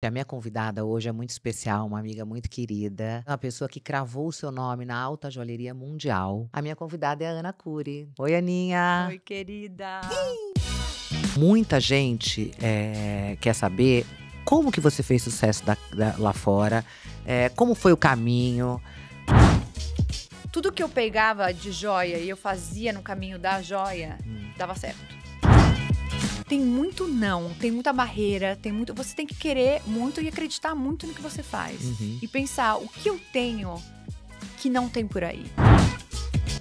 A minha convidada hoje é muito especial, uma amiga muito querida, uma pessoa que cravou o seu nome na alta joalheria mundial. A minha convidada é a Ana Cury. Oi, Aninha! Oi, querida! Muita gente é, quer saber como que você fez sucesso da, da, lá fora, é, como foi o caminho. Tudo que eu pegava de joia e eu fazia no caminho da joia, hum. dava certo tem muito não, tem muita barreira, tem muito. Você tem que querer muito e acreditar muito no que você faz. Uhum. E pensar o que eu tenho que não tem por aí.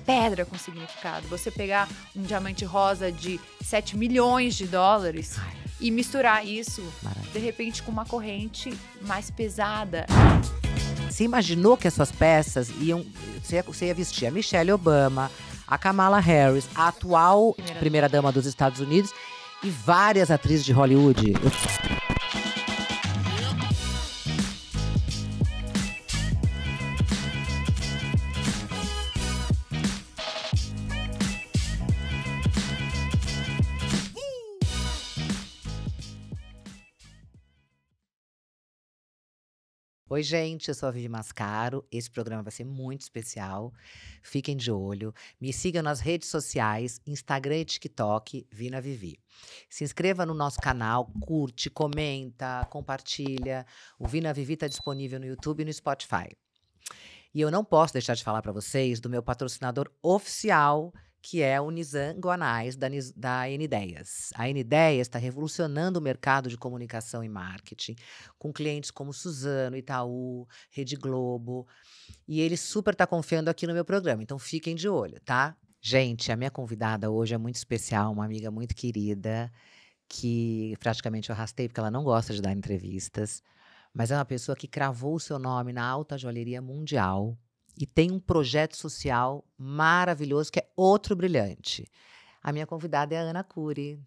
Pedra com significado. Você pegar um diamante rosa de 7 milhões de dólares Ai. e misturar isso, Maravilha. de repente, com uma corrente mais pesada. Você imaginou que as suas peças iam. Você ia, você ia vestir a Michelle Obama, a Kamala Harris, a atual primeira-dama primeira dos Estados Unidos e várias atrizes de Hollywood. Eu Oi, gente, eu sou a Vivi Mascaro. Esse programa vai ser muito especial. Fiquem de olho. Me sigam nas redes sociais, Instagram e TikTok, Vina Vivi. Se inscreva no nosso canal, curte, comenta, compartilha. O Vina Vivi está disponível no YouTube e no Spotify. E eu não posso deixar de falar para vocês do meu patrocinador oficial, que é o Nizam Guanais, da, da n A n está revolucionando o mercado de comunicação e marketing, com clientes como Suzano, Itaú, Rede Globo. E ele super está confiando aqui no meu programa, então fiquem de olho, tá? Gente, a minha convidada hoje é muito especial, uma amiga muito querida, que praticamente eu arrastei porque ela não gosta de dar entrevistas, mas é uma pessoa que cravou o seu nome na alta joalheria mundial, e tem um projeto social maravilhoso que é outro brilhante. A minha convidada é a Ana Cury.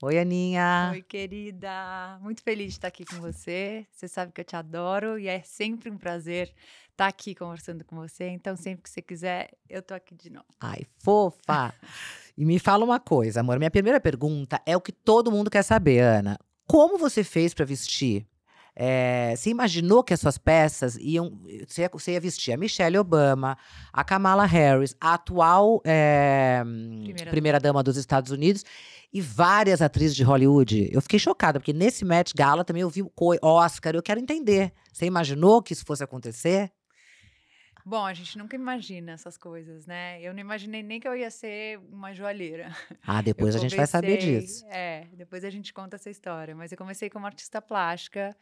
Oi, Aninha. Oi, querida. Muito feliz de estar aqui com você. Você sabe que eu te adoro e é sempre um prazer estar aqui conversando com você. Então, sempre que você quiser, eu tô aqui de novo. Ai, fofa. e me fala uma coisa, amor. Minha primeira pergunta é o que todo mundo quer saber, Ana. Como você fez para vestir é, você imaginou que as suas peças iam. Você ia, você ia, vestir a Michelle Obama, a Kamala Harris, a atual é, primeira-dama dos Estados Unidos e várias atrizes de Hollywood. Eu fiquei chocada, porque nesse Met Gala também eu vi o Oscar, eu quero entender. Você imaginou que isso fosse acontecer? Bom, a gente nunca imagina essas coisas, né? Eu não imaginei nem que eu ia ser uma joalheira. Ah, depois a gente vai saber disso. É, depois a gente conta essa história. Mas eu comecei como artista plástica,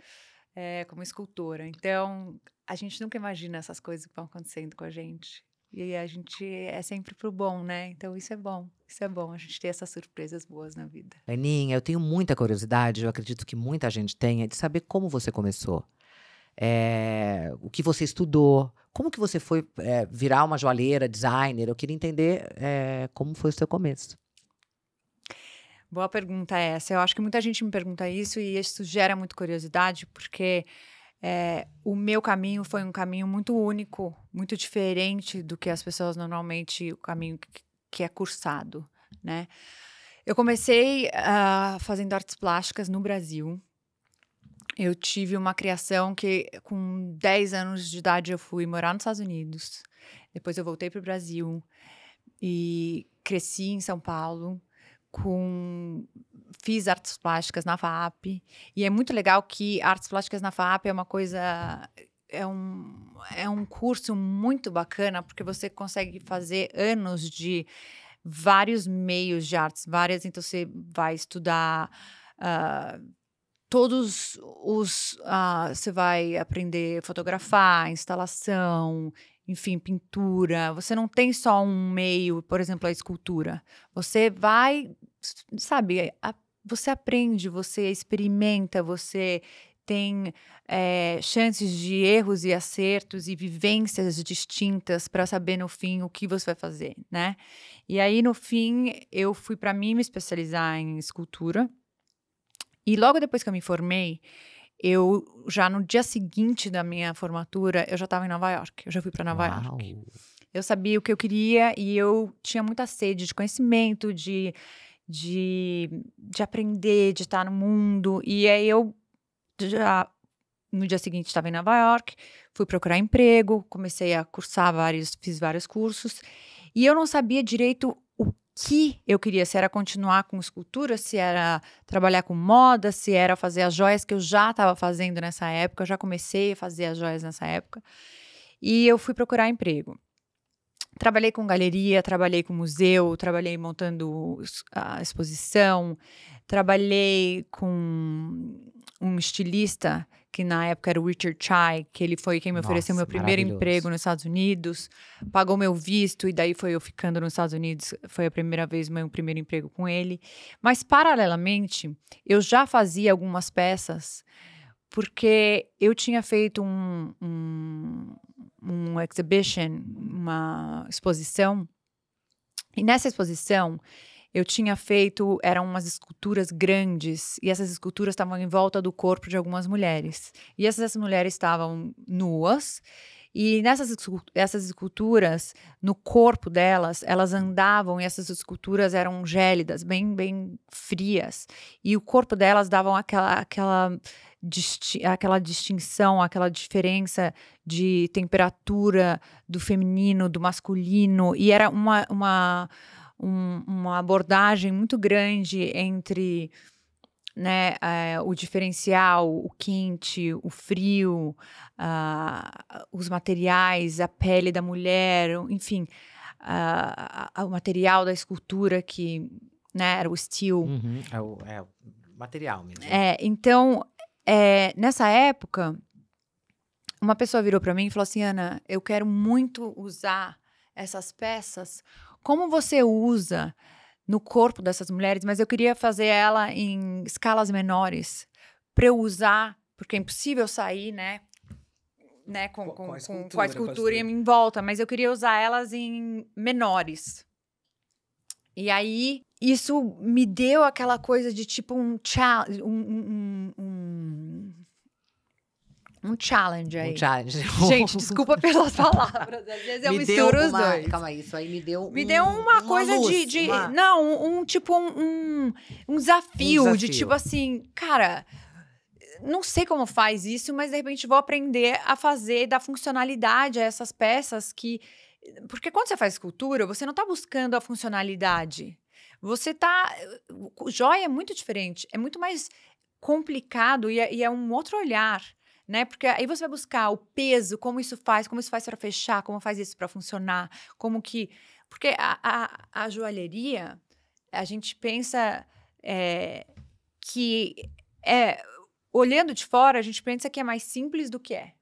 é, como escultora. Então, a gente nunca imagina essas coisas que vão acontecendo com a gente. E a gente é sempre pro bom, né? Então isso é bom. Isso é bom, a gente ter essas surpresas boas na vida. Aninha, eu tenho muita curiosidade, eu acredito que muita gente tenha, de saber como você começou é, o que você estudou, como que você foi é, virar uma joalheira, designer? Eu queria entender é, como foi o seu começo. Boa pergunta essa. Eu acho que muita gente me pergunta isso e isso gera muita curiosidade, porque é, o meu caminho foi um caminho muito único, muito diferente do que as pessoas normalmente, o caminho que, que é cursado, né? Eu comecei uh, fazendo artes plásticas no Brasil, eu tive uma criação que, com 10 anos de idade, eu fui morar nos Estados Unidos. Depois eu voltei para o Brasil e cresci em São Paulo com fiz artes plásticas na FAP e é muito legal que artes plásticas na FAP é uma coisa é um, é um curso muito bacana porque você consegue fazer anos de vários meios de artes várias então você vai estudar uh, todos os. Ah, você ah, vai aprender fotografar, instalação, enfim, pintura. Você não tem só um meio, por exemplo, a escultura. Você vai, sabe, a, você aprende, você experimenta, você tem é, chances de erros e acertos e vivências distintas para saber no fim o que você vai fazer, né? E aí no fim eu fui para mim me especializar em escultura e logo depois que eu me formei, eu já no dia seguinte da minha formatura, eu já estava em Nova York. Eu já fui para Nova Uau. York. Eu sabia o que eu queria e eu tinha muita sede de conhecimento, de, de, de aprender, de estar no mundo. E aí eu já no dia seguinte estava em Nova York, fui procurar emprego, comecei a cursar vários, fiz vários cursos. E eu não sabia direito que eu queria, se era continuar com escultura, se era trabalhar com moda, se era fazer as joias que eu já estava fazendo nessa época, eu já comecei a fazer as joias nessa época. E eu fui procurar emprego. Trabalhei com galeria, trabalhei com museu, trabalhei montando a exposição, trabalhei com um estilista que na época era o Richard Chai, que ele foi quem me ofereceu Nossa, meu primeiro emprego nos Estados Unidos, pagou meu visto e daí foi eu ficando nos Estados Unidos, foi a primeira vez meu primeiro emprego com ele. Mas paralelamente, eu já fazia algumas peças porque eu tinha feito um, um, um exhibition, uma exposição, e nessa exposição eu tinha feito, eram umas esculturas grandes, e essas esculturas estavam em volta do corpo de algumas mulheres. E essas mulheres estavam nuas, e nessas essas esculturas, no corpo delas, elas andavam e essas esculturas eram gélidas, bem bem frias. E o corpo delas davam aquela aquela disti aquela distinção, aquela diferença de temperatura do feminino, do masculino, e era uma uma um, uma abordagem muito grande entre né, é, o diferencial, o quente, o frio, uh, os materiais, a pele da mulher, enfim, uh, a, a, o material da escultura que né, era o steel. Uhum, é, o, é, o, material mesmo. É, então, é, nessa época, uma pessoa virou para mim e falou assim, Ana, eu quero muito usar essas peças como você usa no corpo dessas mulheres, mas eu queria fazer ela em escalas menores para eu usar, porque é impossível sair, né? Né, com, com, com, a escultura, com a escultura em volta, mas eu queria usar elas em menores. E aí, isso me deu aquela coisa de tipo um, um, um, um um challenge aí. Um challenge. Gente, desculpa pelas palavras. Às vezes eu me misturo os uma... dois. Calma aí, isso aí me deu. Me um, deu uma, uma coisa luz, de. de uma... Não, um, um tipo um, um, desafio, um desafio de tipo assim, cara não sei como faz isso, mas de repente vou aprender a fazer da funcionalidade a essas peças que. Porque quando você faz escultura, você não está buscando a funcionalidade. Você está. Joia é muito diferente, é muito mais complicado e é, e é um outro olhar né? Porque aí você vai buscar o peso, como isso faz, como isso faz para fechar, como faz isso para funcionar, como que. Porque a, a, a joalheria, a gente pensa é, que. É, olhando de fora, a gente pensa que é mais simples do que é.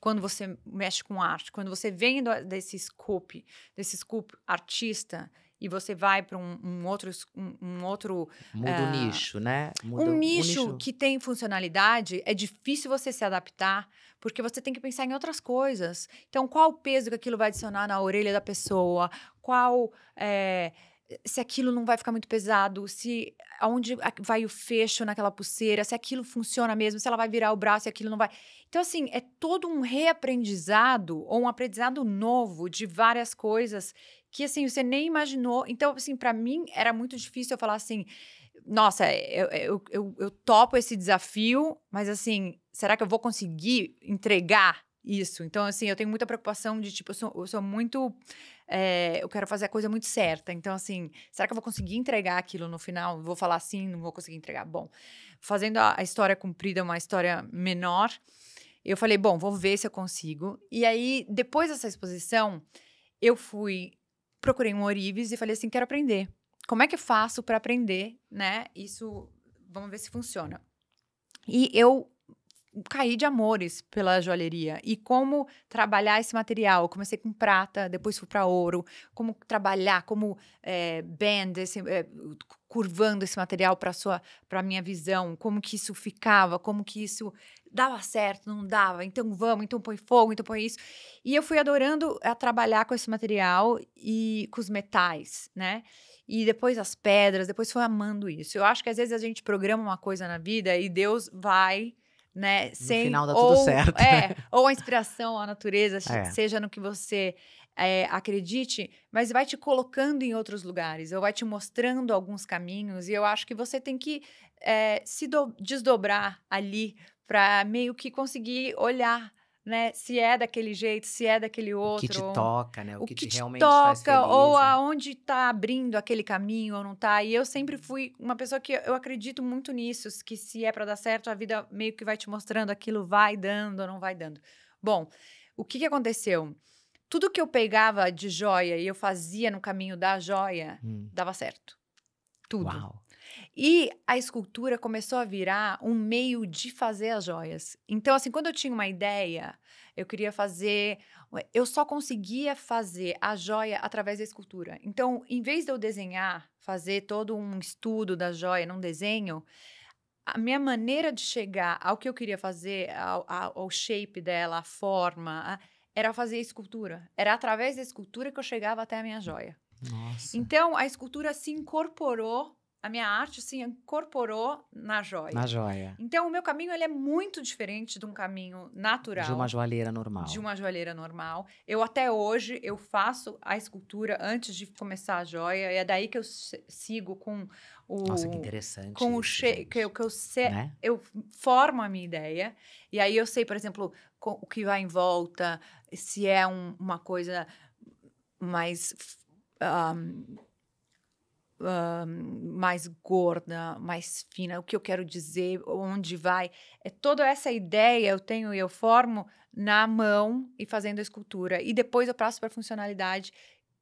Quando você mexe com arte, quando você vem do, desse scope, desse scope artista, e você vai para um, um, outro um, um outro muda uh, o ah, nicho né muda um nicho, nicho que tem funcionalidade é difícil você se adaptar porque você tem que pensar em outras coisas então qual o peso que aquilo vai adicionar na orelha da pessoa qual é, se aquilo não vai ficar muito pesado, se aonde vai o fecho naquela pulseira, se aquilo funciona mesmo, se ela vai virar o braço, se aquilo não vai. Então assim, é todo um reaprendizado ou um aprendizado novo de várias coisas que assim, você nem imaginou. Então, assim, para mim era muito difícil eu falar assim, nossa, eu, eu, eu, eu topo esse desafio, mas assim, será que eu vou conseguir entregar isso. Então, assim, eu tenho muita preocupação de, tipo, eu sou, eu sou muito. É, eu quero fazer a coisa muito certa. Então, assim, será que eu vou conseguir entregar aquilo no final? Vou falar assim, não vou conseguir entregar. Bom, fazendo a, a história cumprida, uma história menor, eu falei, bom, vou ver se eu consigo. E aí, depois dessa exposição, eu fui procurei um Orives e falei assim, quero aprender. Como é que eu faço para aprender, né? Isso, vamos ver se funciona. E eu caí de amores pela joalheria e como trabalhar esse material. Eu comecei com prata, depois fui para ouro. Como trabalhar, como é, band, esse, é, curvando esse material para sua para minha visão, como que isso ficava, como que isso dava certo, não dava. Então vamos, então põe fogo, então põe isso. E eu fui adorando a trabalhar com esse material e com os metais, né? E depois as pedras, depois foi amando isso. Eu acho que às vezes a gente programa uma coisa na vida e Deus vai né? Sem, no final dá ou, tudo certo. É, né? ou a inspiração, a natureza, é. seja no que você é, acredite, mas vai te colocando em outros lugares, ou vai te mostrando alguns caminhos, e eu acho que você tem que é, se do, desdobrar ali para meio que conseguir olhar né? Se é daquele jeito, se é daquele outro. O que te toca, né? O, o que, que, te realmente toca, feliz, ou né? aonde está abrindo aquele caminho ou não está E eu sempre uhum. fui uma pessoa que eu acredito muito nisso, que se é para dar certo, a vida meio que vai te mostrando aquilo vai dando ou não vai dando. Bom, o que, que aconteceu? tudo que eu pegava de joia e eu fazia no caminho da joia, hum. dava certo. Tudo. Uau. E a escultura começou a virar um meio de fazer as joias. Então, assim, quando eu tinha uma ideia, eu queria fazer. Eu só conseguia fazer a joia através da escultura. Então, em vez de eu desenhar, fazer todo um estudo da joia num desenho, a minha maneira de chegar ao que eu queria fazer, ao, ao shape dela, a forma. A era fazer escultura. Era através da escultura que eu chegava até a minha joia. Nossa. Então, a escultura se incorporou a minha arte se incorporou na joia. Na joia. Então, o meu caminho ele é muito diferente de um caminho natural. De uma joalheira normal. De uma joalheira normal. Eu, até hoje, eu faço a escultura antes de começar a joia. E é daí que eu sigo com o... Nossa, que interessante Com isso, o che que eu, que eu, né? eu formo a minha ideia. E aí, eu sei, por exemplo, o que vai em volta, se é um, uma coisa mais... Um, mais gorda, mais fina, o que eu quero dizer, onde vai. É toda essa ideia eu tenho e eu formo na mão e fazendo a escultura. E depois eu passo para a funcionalidade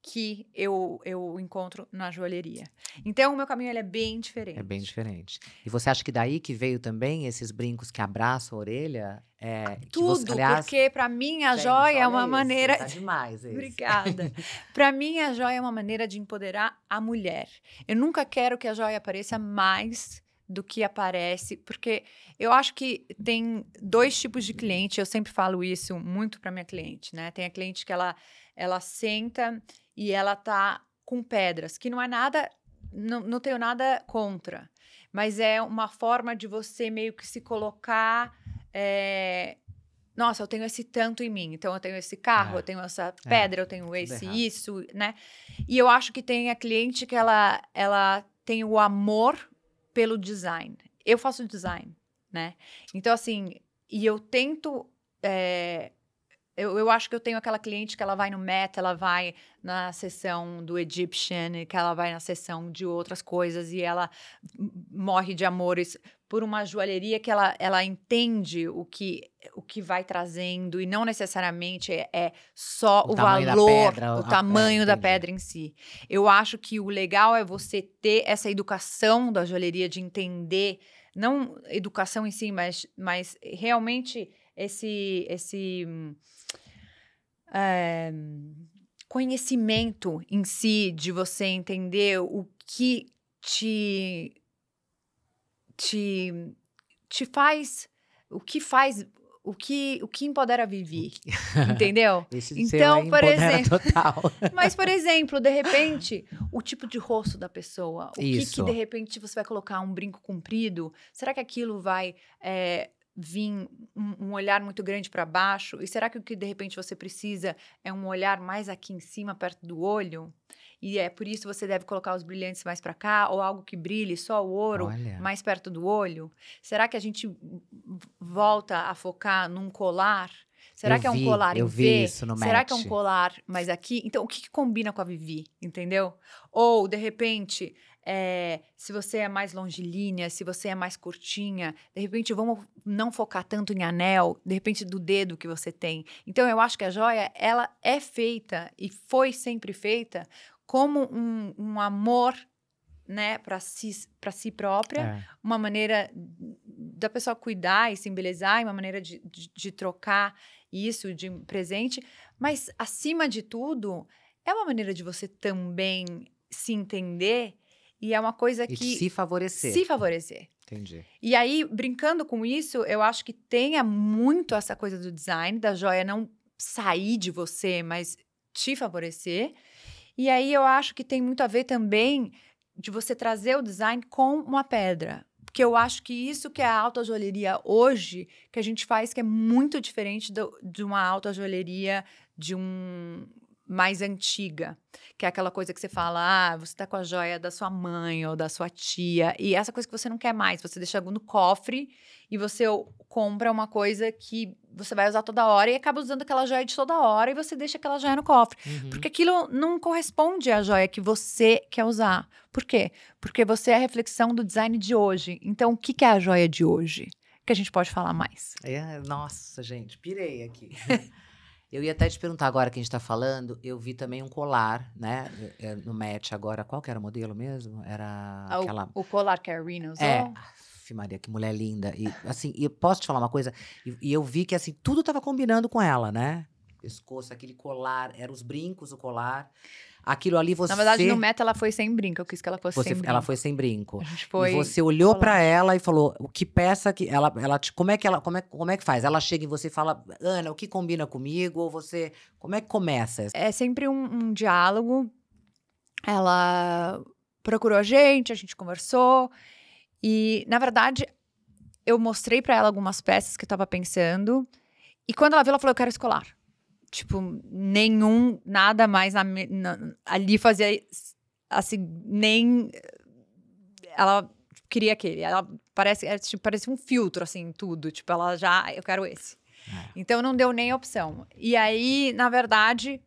que eu, eu encontro na joalheria. Então, o meu caminho ele é bem diferente. É bem diferente. E você acha que daí que veio também esses brincos que abraçam a orelha? É, Tudo, você, aliás... porque para mim a Gente, joia é uma esse, maneira... Tá demais isso. Obrigada. para mim a joia é uma maneira de empoderar a mulher. Eu nunca quero que a joia apareça mais do que aparece, porque eu acho que tem dois tipos de cliente, eu sempre falo isso muito para minha cliente, né? Tem a cliente que ela ela senta e ela tá com pedras, que não é nada, não, não tenho nada contra, mas é uma forma de você meio que se colocar. É, nossa, eu tenho esse tanto em mim, então eu tenho esse carro, é. eu tenho essa é, pedra, é. eu tenho esse isso, né? E eu acho que tem a cliente que ela, ela tem o amor pelo design. Eu faço design, né? Então, assim, e eu tento é, eu, eu acho que eu tenho aquela cliente que ela vai no meta, ela vai na sessão do Egyptian, que ela vai na sessão de outras coisas e ela morre de amores por uma joalheria que ela, ela entende o que, o que vai trazendo e não necessariamente é, é só o, o valor, pedra, o é, tamanho da pedra em si. Eu acho que o legal é você ter essa educação da joalheria, de entender, não educação em si, mas, mas realmente esse. esse hum, é, conhecimento em si, de você entender o que te. te, te faz. O que faz o que, o que empodera Vivi, entendeu? Esse então, é por exemplo, mas por exemplo, de repente, o tipo de rosto da pessoa, o Isso. que, que de repente você vai colocar um brinco comprido, será que aquilo vai é, vir um, um olhar muito grande para baixo? E será que o que de repente você precisa é um olhar mais aqui em cima, perto do olho? E é por isso você deve colocar os brilhantes mais para cá ou algo que brilhe, só o ouro Olha. mais perto do olho? Será que a gente volta a focar num colar? Será eu que é um vi, colar eu em vi v? Isso no Será match. que é um colar mais aqui? Então, o que, que combina com a Vivi, entendeu? Ou, de repente, é, se você é mais longilínea, se você é mais curtinha, de repente vamos não focar tanto em anel, de repente do dedo que você tem. Então eu acho que a joia ela é feita e foi sempre feita como um, um amor né, para si, para si própria, é. uma maneira da pessoa cuidar e se embelezar, e uma maneira de, de, de trocar isso de presente, mas acima de tudo, é uma maneira de você também se entender e é uma coisa que. E se favorecer. Se favorecer. Entendi. E aí, brincando com isso, eu acho que tenha muito essa coisa do design, da joia não sair de você, mas te favorecer. E aí eu acho que tem muito a ver também de você trazer o design com uma pedra. Porque eu acho que isso que é a alta joalheria hoje, que a gente faz, que é muito diferente do, de uma alta joalheria de um mais antiga, que é aquela coisa que você fala, ah, você tá com a joia da sua mãe ou da sua tia, e essa coisa que você não quer mais, você deixa no cofre e você compra uma coisa que você vai usar toda hora e acaba usando aquela joia de toda hora e você deixa aquela joia no cofre, uhum. porque aquilo não corresponde à joia que você quer usar. Por quê? Porque você é a reflexão do design de hoje. Então, o que é a joia de hoje? Que a gente pode falar mais. É, nossa, gente, pirei aqui. Eu ia até te perguntar agora que a gente está falando, eu vi também um colar, né? É, é, no match agora. Qual que era o modelo mesmo? Era ah, aquela. O, o colar que é Reynolds, é. Oh. Maria, que mulher linda. E assim, e posso te falar uma coisa? E, e eu vi que assim, tudo estava combinando com ela, né? Pescoço, aquele colar, eram os brincos, o colar. Aquilo ali você. Na verdade, no meta ela foi sem brinco. Eu quis que ela fosse você, sem brinco. Ela foi sem brinco. A gente foi. E você olhou para ela e falou: o que peça que. Ela, ela te, como é que ela. Como é, como é que faz? Ela chega e você fala, Ana, o que combina comigo? Ou você. Como é que começa? É sempre um, um diálogo. Ela procurou a gente, a gente conversou. E, na verdade, eu mostrei para ela algumas peças que eu tava pensando. E quando ela viu, ela falou: Eu quero escolar tipo, nenhum, nada mais na, na, ali fazia, assim, nem, ela queria aquele, ela parece, é, tipo, parece um filtro, assim, tudo, tipo, ela já, eu quero esse. É. Então, não deu nem opção. E aí, na verdade,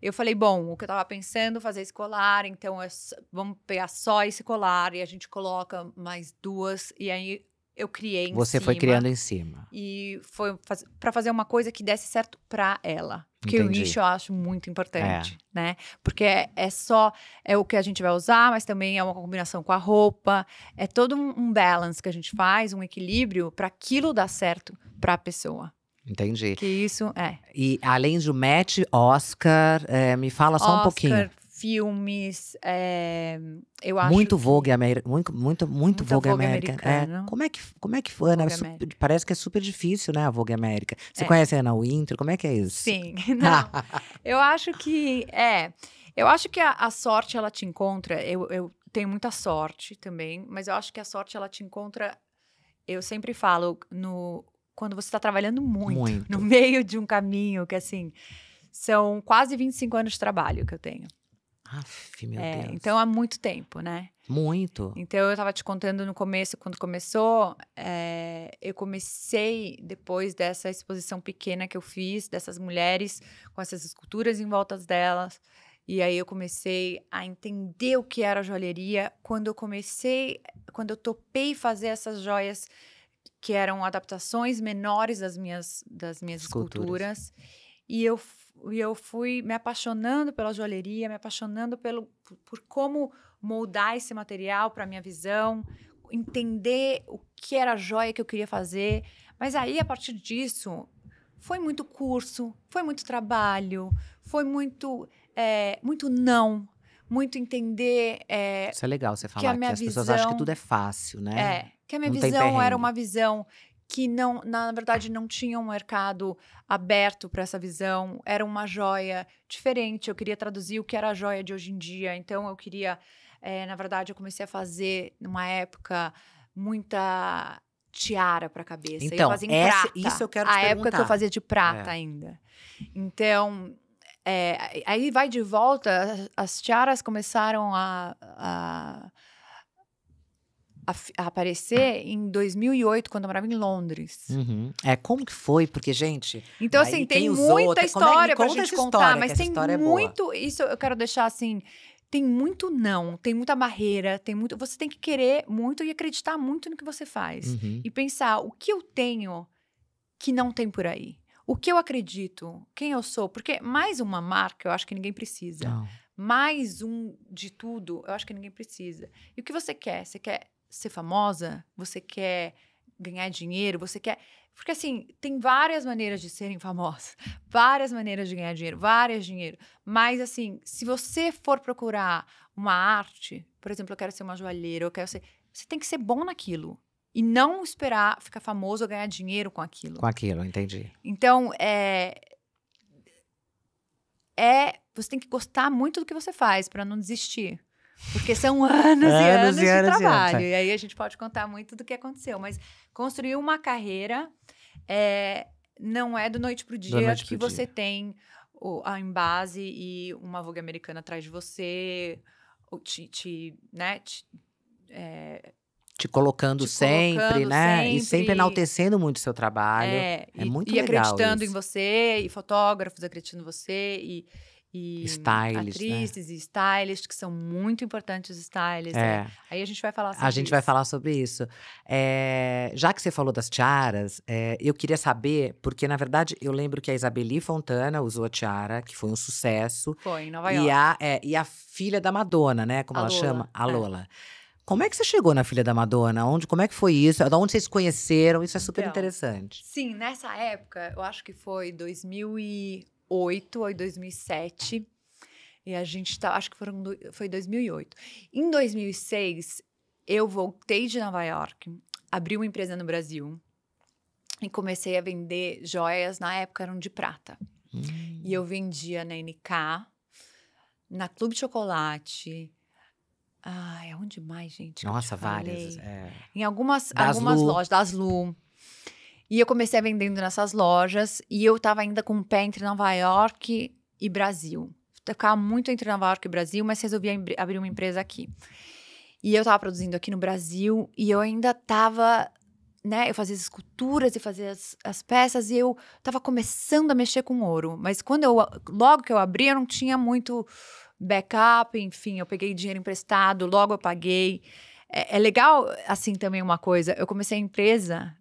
eu falei, bom, o que eu tava pensando, fazer esse colar, então, eu, é vamos pegar só esse colar e a gente coloca mais duas, e aí eu criei em Você cima. Você foi criando em cima. E foi faz... para fazer uma coisa que desse certo para ela. Porque Entendi. o nicho eu acho muito importante, é. né? Porque é, é, só é o que a gente vai usar, mas também é uma combinação com a roupa. É todo um, um balance que a gente faz, um equilíbrio para aquilo dar certo para a pessoa. Entendi. Que isso é. E além do match, Oscar, é, me fala só Oscar, um pouquinho filmes. É, eu acho muito Vogue americano. Muito, muito, muito Vogue, Vogue América. É. Como, é que, como é que foi, Ana? Né? Super, parece que é super difícil, né, a Vogue América. Você é. conhece a Ana Winter? Como é que é isso? Sim, eu acho que. É. Eu acho que a, a sorte, ela te encontra. Eu, eu tenho muita sorte também, mas eu acho que a sorte, ela te encontra. Eu sempre falo, no, quando você está trabalhando muito, muito, no meio de um caminho que, assim, são quase 25 anos de trabalho que eu tenho. Aff, meu é, Deus. Então há muito tempo, né? Muito. Então eu estava te contando no começo, quando começou, é, eu comecei depois dessa exposição pequena que eu fiz, dessas mulheres com essas esculturas em volta delas. E aí eu comecei a entender o que era joalheria quando eu comecei, quando eu topei fazer essas joias que eram adaptações menores das minhas das minhas esculturas. esculturas. E eu e eu fui me apaixonando pela joalheria, me apaixonando pelo, por, por como moldar esse material para minha visão, entender o que era a joia que eu queria fazer. Mas aí, a partir disso, foi muito curso, foi muito trabalho, foi muito, é, muito não, muito entender. É, Isso é legal você falar que, que as visão, pessoas acham que tudo é fácil, né? É, que a minha não visão era uma visão que não, na verdade, não tinha um mercado aberto para essa visão. Era uma joia diferente. Eu queria traduzir o que era a joia de hoje em dia. Então, eu queria, é, na verdade, eu comecei a fazer numa época muita tiara para a cabeça. Então, eu fazia em essa, prata. isso eu quero te A perguntar. época que eu fazia de prata é. ainda. Então, é, aí vai de volta. As tiaras começaram a, a a, aparecer em 2008, quando eu morava em Londres. Uhum. É, como que foi? Porque, gente. Então, assim, tem muita é história é, pra gente história, contar, mas tem muito. É isso eu quero deixar assim. Tem muito não, tem muita barreira, tem muito. Você tem que querer muito e acreditar muito no que você faz. Uhum. E pensar o que eu tenho que não tem por aí. O que eu acredito, quem eu sou, porque mais uma marca eu acho que ninguém precisa. Não. Mais um de tudo, eu acho que ninguém precisa. E o que você quer? Você quer ser famosa? Você quer ganhar dinheiro? Você quer. Porque, assim, tem várias maneiras de serem famosas, várias maneiras de ganhar dinheiro, várias dinheiro. Mas, assim, se você for procurar uma arte, por exemplo, eu quero ser uma joalheira, eu quero ser. Você tem que ser bom naquilo. E não esperar ficar famoso ou ganhar dinheiro com aquilo. Com aquilo, entendi. Então, é. É. Você tem que gostar muito do que você faz para não desistir. Porque são anos, anos e anos, e de trabalho. E, anos. e, aí a gente pode contar muito do que aconteceu. Mas construir uma carreira é, não é do noite para o dia que você dia. tem o, a embase e uma voga americana atrás de você, ou te, te, né, te, é, te colocando te sempre, colocando né? Sempre. E sempre enaltecendo muito o seu trabalho. É, é e, muito e legal. E acreditando isso. em você, e fotógrafos acreditando em você, e e stylist, né? atrizes né? e stylists, que são muito importantes os stylists. É. Né? Aí a gente vai falar sobre A gente isso. vai falar sobre isso. É, já que você falou das tiaras, é, eu queria saber, porque na verdade eu lembro que a Isabeli Fontana usou a tiara, que foi um sucesso. Foi, em Nova York. E a, é, e a filha da Madonna, né? Como a ela Lola, chama? A é. Lola. Como é que você chegou na filha da Madonna? Onde, como é que foi isso? Da onde vocês conheceram? Isso é super então, interessante. Sim, nessa época, eu acho que foi 2000 e 2008 ou 2007. E a gente tá, acho que foram, foi 2008. Em 2006, eu voltei de Nova York, abri uma empresa no Brasil e comecei a vender joias. Na época eram de prata. Hum. E eu vendia na NK, na Clube Chocolate. Ah, é onde mais, gente? Nossa, várias. É... Em algumas, das algumas lojas, das Lu. E eu comecei vendendo nessas lojas e eu estava ainda com o pé entre Nova York e Brasil. tocava ficava muito entre Nova York e Brasil, mas resolvi abrir uma empresa aqui. E eu estava produzindo aqui no Brasil e eu ainda estava né, eu fazia as esculturas e fazia as, as, peças e eu tava começando a mexer com ouro. Mas quando eu, logo que eu abri, eu não tinha muito backup, enfim, eu peguei dinheiro emprestado, logo eu paguei. é, é legal, assim, também uma coisa, eu comecei a empresa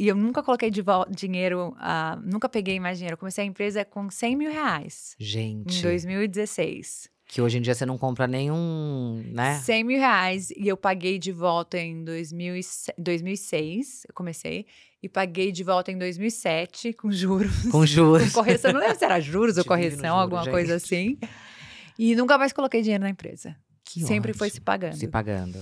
e eu nunca coloquei de dinheiro, uh, nunca peguei mais dinheiro. Eu comecei a empresa com 100 mil reais. Gente. Em 2016. Que hoje em dia você não compra nenhum, né? 100 mil reais. E eu paguei de volta em 2006, eu comecei. E paguei de volta em 2007, com juros. Com juros. com correção. Não lembro se era juros ou correção, juro, alguma gente. coisa assim. E nunca mais coloquei dinheiro na empresa. Que Sempre ótimo. foi se pagando. Se pagando.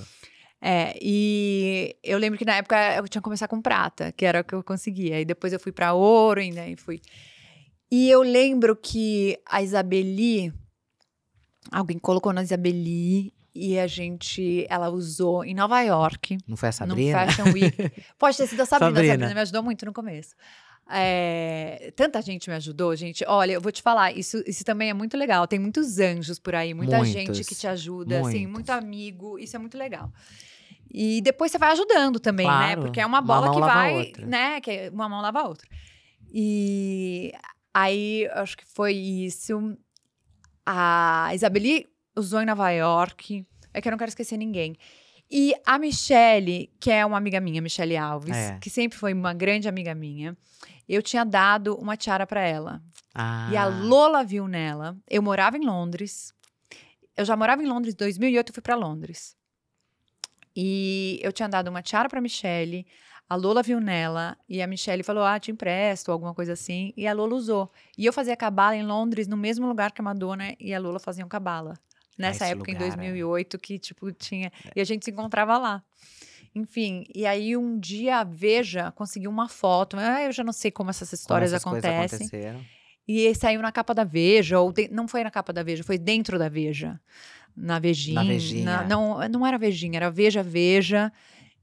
É, e eu lembro que na época eu tinha que começar com prata, que era o que eu conseguia. E depois eu fui para ouro ainda, né, e fui. E eu lembro que a Isabeli, alguém colocou na Isabeli e a gente, ela usou em Nova York. Não foi a Sabrina? No Fashion Week. Pode ter sido a Sabrina, Sabrina. A Sabrina me ajudou muito no começo. É, tanta gente me ajudou, gente. Olha, eu vou te falar, isso, isso também é muito legal. Tem muitos anjos por aí, muita muitos, gente que te ajuda, muitos. assim, muito amigo. Isso é muito legal. E depois você vai ajudando também, né? claro, né? Porque é uma bola uma que vai, né? Que é, uma mão lava a outra. E aí, acho que foi isso. A Isabeli usou em Nova York. É que eu não quero esquecer ninguém. E a Michelle, que é uma amiga minha, Michelle Alves, é. que sempre foi uma grande amiga minha, eu tinha dado uma tiara para ela. Ah. E a ah. Lola viu nela. Eu morava em Londres. Eu já morava em Londres em 2008, fui para Londres. E eu tinha dado uma tiara para Michelle, a Lola viu nela e a Michelle falou: "Ah, te empresto", ou alguma coisa assim, e a Lola usou. E eu fazia cabala em Londres, no mesmo lugar que a Madonna e a Lola faziam cabala. Ah, Nessa ah, época lugar, em 2008 é. que tipo tinha, é. e a gente se encontrava lá. Enfim, e aí um dia a Veja conseguiu uma foto. Ah, eu já não sei como essas histórias como acontecem. E saiu na capa da Veja, ou de, não foi na capa da Veja, foi dentro da Veja. Na Vejinha. Na Vejinha. Na, é. não, não era Vejinha, era Veja Veja.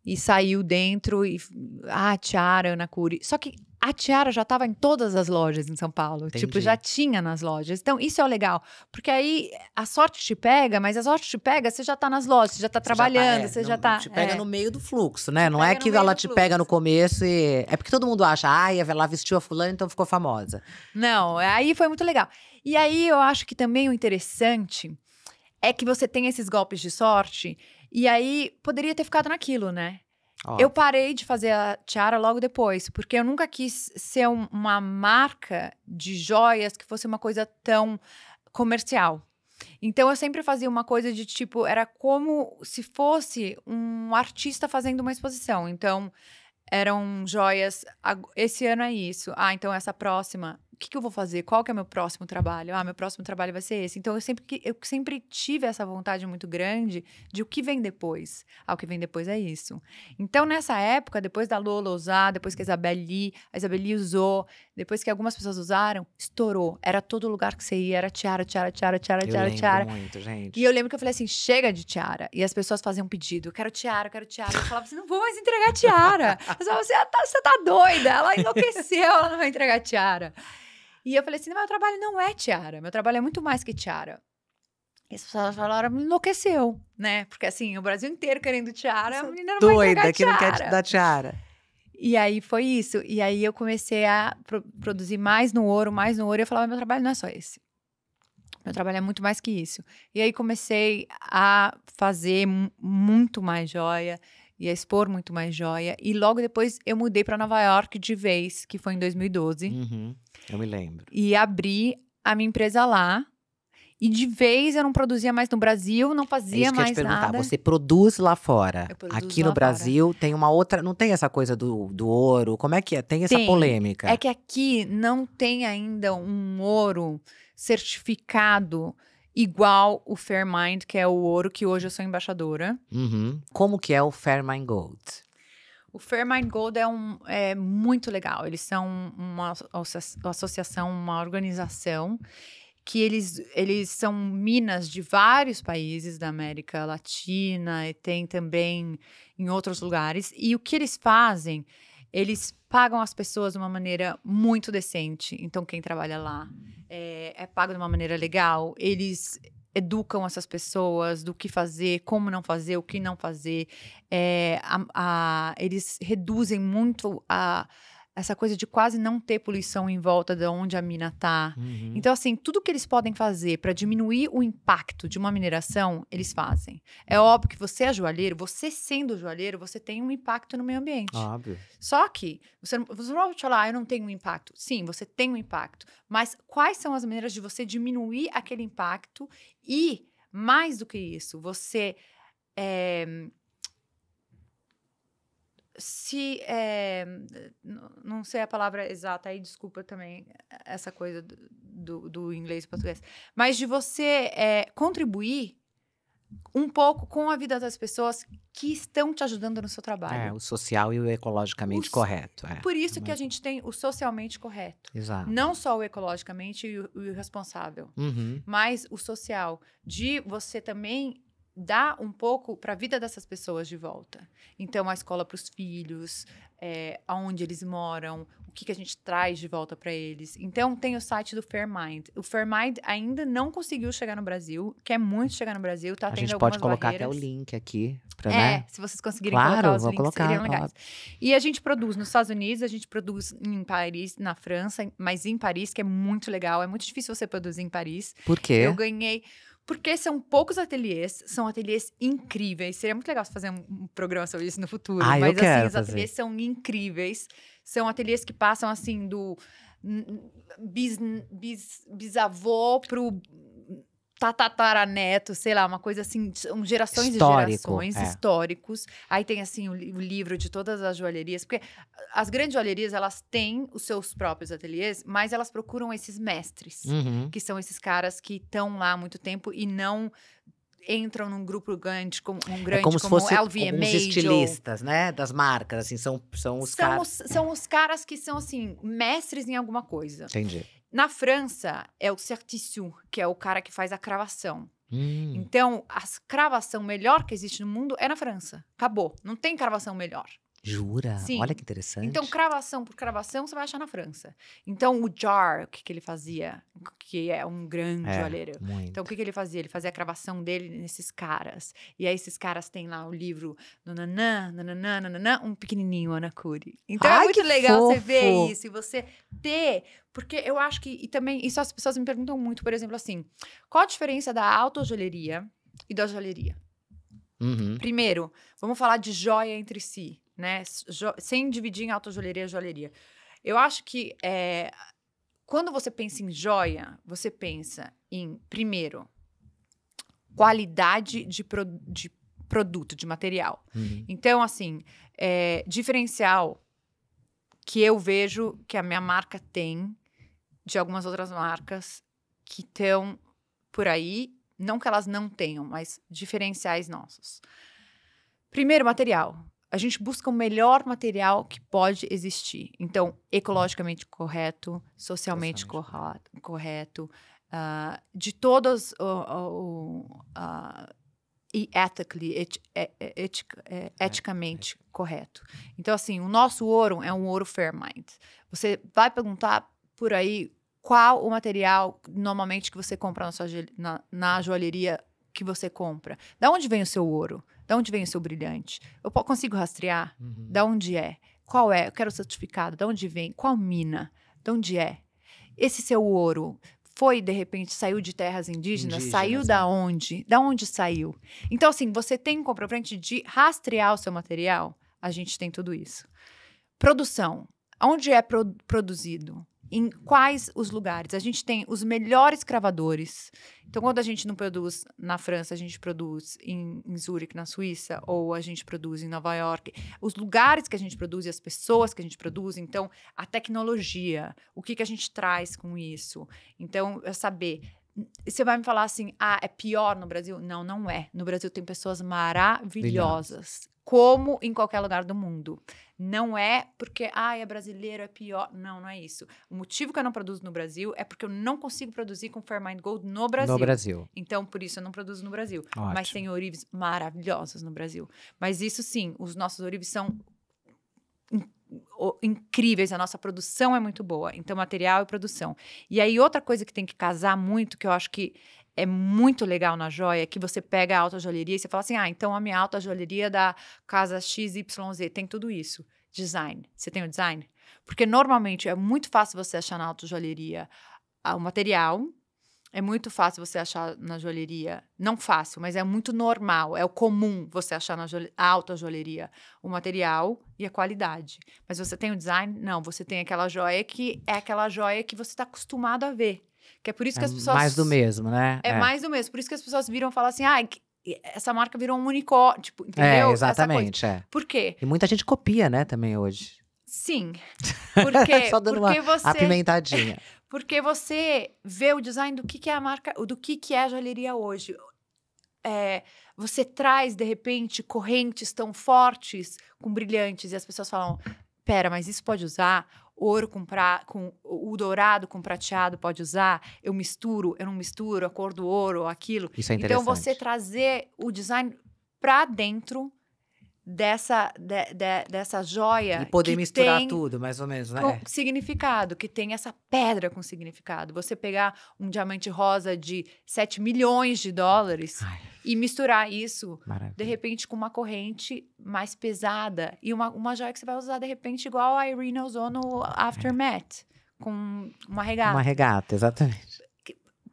E saiu dentro e. Ah, Tiara, Ana curi, Só que a tiara já estava em todas as lojas em São Paulo. Tipo, Entendi. Tipo, já tinha nas lojas. Então, isso é o legal. Porque aí a sorte te pega, mas a sorte te pega, você já está nas lojas, você já está trabalhando, você já está. É, tá, te pega é. no meio do fluxo, né? Te não é que ela te pega no começo e. É porque todo mundo acha, ai, ela vestiu a fulana, então ficou famosa. Não, aí foi muito legal. E aí eu acho que também o interessante é que você tem esses golpes de sorte. E aí poderia ter ficado naquilo, né? Ótimo. Eu parei de fazer a tiara logo depois, porque eu nunca quis ser um, uma marca de joias que fosse uma coisa tão comercial. Então eu sempre fazia uma coisa de tipo, era como se fosse um artista fazendo uma exposição. Então eram joias. Esse ano é isso. Ah, então essa próxima o que, que, eu vou fazer? Qual que é o meu próximo trabalho? Ah, meu próximo trabalho vai ser esse. Então, eu sempre, eu sempre tive essa vontade muito grande de o que vem depois. Ah, o que vem depois é isso. Então, nessa época, depois da Lola usar, depois que a Isabeli, a Isabeli usou, depois que algumas pessoas usaram, estourou. Era todo lugar que você ia, era tiara, tiara, tiara, tiara, eu tiara, tiara. muito, gente. E eu lembro que eu falei assim, chega de tiara. E as pessoas faziam um pedido, eu quero tiara, eu quero tiara. Eu falava assim, não vou mais entregar tiara. Eu falava, você assim, ah, tá, você tá doida, ela enlouqueceu, ela não vai entregar tiara. E eu falei assim: meu trabalho não é tiara, meu trabalho é muito mais que tiara. E as pessoas falaram, me enlouqueceu, né? Porque assim, o Brasil inteiro querendo tiara, Essa a menina não doida, vai que não quer dar tiara. E aí foi isso. E aí eu comecei a pro produzir mais no ouro, mais no ouro. E eu falava, meu trabalho não é só esse. Meu trabalho é muito mais que isso. E aí comecei a fazer muito mais joia ia expor muito mais joia. E logo depois eu mudei para Nova York de vez, que foi em 2012. Uhum, eu me lembro. E abri a minha empresa lá. E de vez eu não produzia mais no Brasil, não fazia é mais nada. Você produz lá fora. Aqui lá no Brasil fora. tem uma outra. Não tem essa coisa do, do ouro? Como é que é? Tem essa tem. polêmica. É que aqui não tem ainda um ouro certificado igual o Fairmind, que é o ouro, que hoje eu sou embaixadora. Uhum. Como que é o Fairmind Gold? O Fairmind Gold é, um, é muito legal. Eles são uma associação, uma organização que eles, eles são minas de vários países da América Latina e tem também em outros lugares. E o que eles fazem eles pagam as pessoas de uma maneira muito decente. Então, quem trabalha lá é, é pago de uma maneira legal. Eles educam essas pessoas do que fazer, como não fazer, o que não fazer. É, a, a, eles reduzem muito a essa coisa de quase não ter poluição em volta de onde a mina tá. Uhum. Então, assim, tudo que eles podem fazer para diminuir o impacto de uma mineração, eles fazem. É óbvio que você é joalheiro, você sendo joalheiro, você tem um impacto no meio ambiente. Óbvio. Só que você, você não pode falar, ah, eu não tenho um impacto. Sim, você tem um impacto. Mas quais são as maneiras de você diminuir aquele impacto e, mais do que isso, você. É, se é, não sei a palavra exata aí desculpa também eh, essa coisa do, do inglês e português mas de você é, contribuir um pouco com a vida das pessoas que estão te ajudando no seu é, trabalho. É, o social e o ecologicamente o, correto. É. Por isso é que a gente tem o socialmente correto. Exato. Não só o ecologicamente e o, o irresponsável, uhum. mas o social. De você também dar um pouco para a vida dessas pessoas de volta. Então, a escola para os filhos, é, aonde eles moram, o que, que a gente traz de volta para eles. Então, tem o site do Fairmind. O Fairmind ainda não conseguiu chegar no Brasil, quer é muito chegar no Brasil, tá a tendo algumas A gente pode colocar barreiras. até o link aqui. Pra, é, né? se vocês conseguirem claro, colocar os links, colocar, seriam legais. E a gente produz nos Estados Unidos, a gente produz em Paris, na França, mas em Paris, que é muito legal. É muito difícil você produzir em Paris. Por quê? Eu ganhei porque são poucos ateliês, são ateliês incríveis. Seria muito legal fazer um programa sobre isso no futuro. Ah, mas eu assim, quero assim, os fazer. ateliês são incríveis. São ateliês que passam assim do bis, bis, bisavô pro neto, sei lá, uma coisa assim, um, gerações Histórico, e gerações, é. históricos. Aí tem, assim, o, livro de todas as joalherias, porque as grandes joalherias, elas têm os seus próprios ateliês, mas elas procuram esses mestres, uhum. que são esses caras que estão lá há muito tempo e não entram num grupo é grande, como um grande, é como, como se fosse LVMH. Os estilistas, ou... né? Das marcas, assim, são, são os são caras. Os, são os caras que são, assim, mestres em alguma coisa. Entendi. Na França, é o certissu, que é o cara que faz a cravação. Hum. Então, a cravação melhor que existe no mundo é na França. Acabou. Não tem cravação melhor. Jura? Sim. Olha que então, interessante. Então, cravação por cravação, você vai achar na França. Então, o jar, o que, que ele fazia? Que é um grande é, joalheiro. Muito. Então, o que, que ele fazia? Ele fazia a cravação dele nesses caras. E aí, esses caras têm lá o livro nananã, nananã, nananã, um pequenininho Anacuri. Então, é Ai, é muito legal fofo. você ver isso e você ter... Porque eu acho que... E também, isso as pessoas me perguntam muito, por exemplo, assim... Qual a diferença da joalheria e da joalheria? Uhum. Primeiro, vamos falar de joia entre si né? Jo sem dividir em alta joalheria e joalheria. Eu acho que é, quando você pensa em joia, você pensa em, primeiro, qualidade de, pro de produto, de material. Uhum. Então, assim, é, diferencial que eu vejo que a minha marca tem de algumas outras marcas que estão por aí, não que elas não tenham, mas diferenciais nossos. Primeiro, material a gente busca o melhor material que pode existir. Então, ecologicamente correto, socialmente correto, correto uh, de todas o, uh, e ethically, et, et, et, é, é, eticamente correto. Então, assim, o nosso ouro é um ouro fair mind. Você vai perguntar por aí qual o material normalmente que você compra na, sua, na, na joalheria que você compra. Da onde vem o seu ouro? Da onde vem o seu brilhante? Eu consigo rastrear? Uhum. Da onde é? Qual é? Eu quero o certificado. Da onde vem? Qual mina? Da onde é? Esse seu ouro foi de repente saiu de terras indígenas, indígenas saiu né? da onde? Da onde saiu? Então assim, você tem um comprovante de rastrear o seu material? A gente tem tudo isso. Produção. Onde é pro produzido? em quais os lugares. A gente tem os melhores cravadores. Então, quando a gente não produz na França, a gente produz em, em Zurich, na Suíça, ou a gente produz em Nova York. Os lugares que a gente produz e as pessoas que a gente produz. Então, a tecnologia, o que, que a gente traz com isso. Então, é saber você vai me falar assim, ah, é pior no Brasil? Não, não é. No Brasil tem pessoas maravilhosas, Brilhante. como em qualquer lugar do mundo. Não é porque, ai, é brasileiro, é pior. Não, não é isso. O motivo que eu não produzo no Brasil é porque eu não consigo produzir com Fairmind Gold no Brasil. No Brasil. Então, por isso eu não produzo no Brasil. Ótimo. Mas tem orives maravilhosas no Brasil. Mas isso sim, os nossos orives são incríveis, a nossa produção é muito boa. Então, material e produção. E aí, outra coisa que tem que casar muito, que eu acho que é muito legal na joia que você pega a alta joalheria e você fala assim: ah, então a minha alta joalheria da casa XYZ tem tudo isso. Design. Você tem o design? Porque normalmente é muito fácil você achar na alta joalheria ah, o material. É muito fácil você achar na joalheria, não fácil, mas é muito normal, é o comum você achar na joalheria, alta joalheria o material e a qualidade. Mas você tem o design? Não, você tem aquela joia que é aquela joia que você está acostumado a ver. Que é por isso que é as pessoas. Mais do mesmo, né? É, é, mais do mesmo. Por isso que as pessoas viram falar assim, ah, essa marca virou um unicórnio. Tipo, é, entendeu? É, exatamente. É. Por quê? E muita gente copia, né, também hoje. Sim. Porque, é Só dando porque uma você, apimentadinha. Porque você vê o design do que, que é a marca, do que, que é a joalheria hoje. É, você traz, de repente, correntes tão fortes com brilhantes, e as pessoas falam: pera, mas isso pode usar? ouro com, pra, com o dourado com prateado pode usar, eu misturo, eu não misturo, a cor do ouro, aquilo. Isso é interessante. Então você trazer o design para dentro dessa, de, de, dessa joia. E poder misturar tudo, mais ou menos, né? Com é. significado, que tem essa pedra com significado. Você pegar um diamante rosa de 7 milhões de dólares Ai. e misturar isso, Maravilha. de repente, com uma corrente mais pesada e uma, uma joia que você vai usar, de repente, igual a Irene usou no é. Aftermath. É. Com uma regata. Uma regata, exatamente.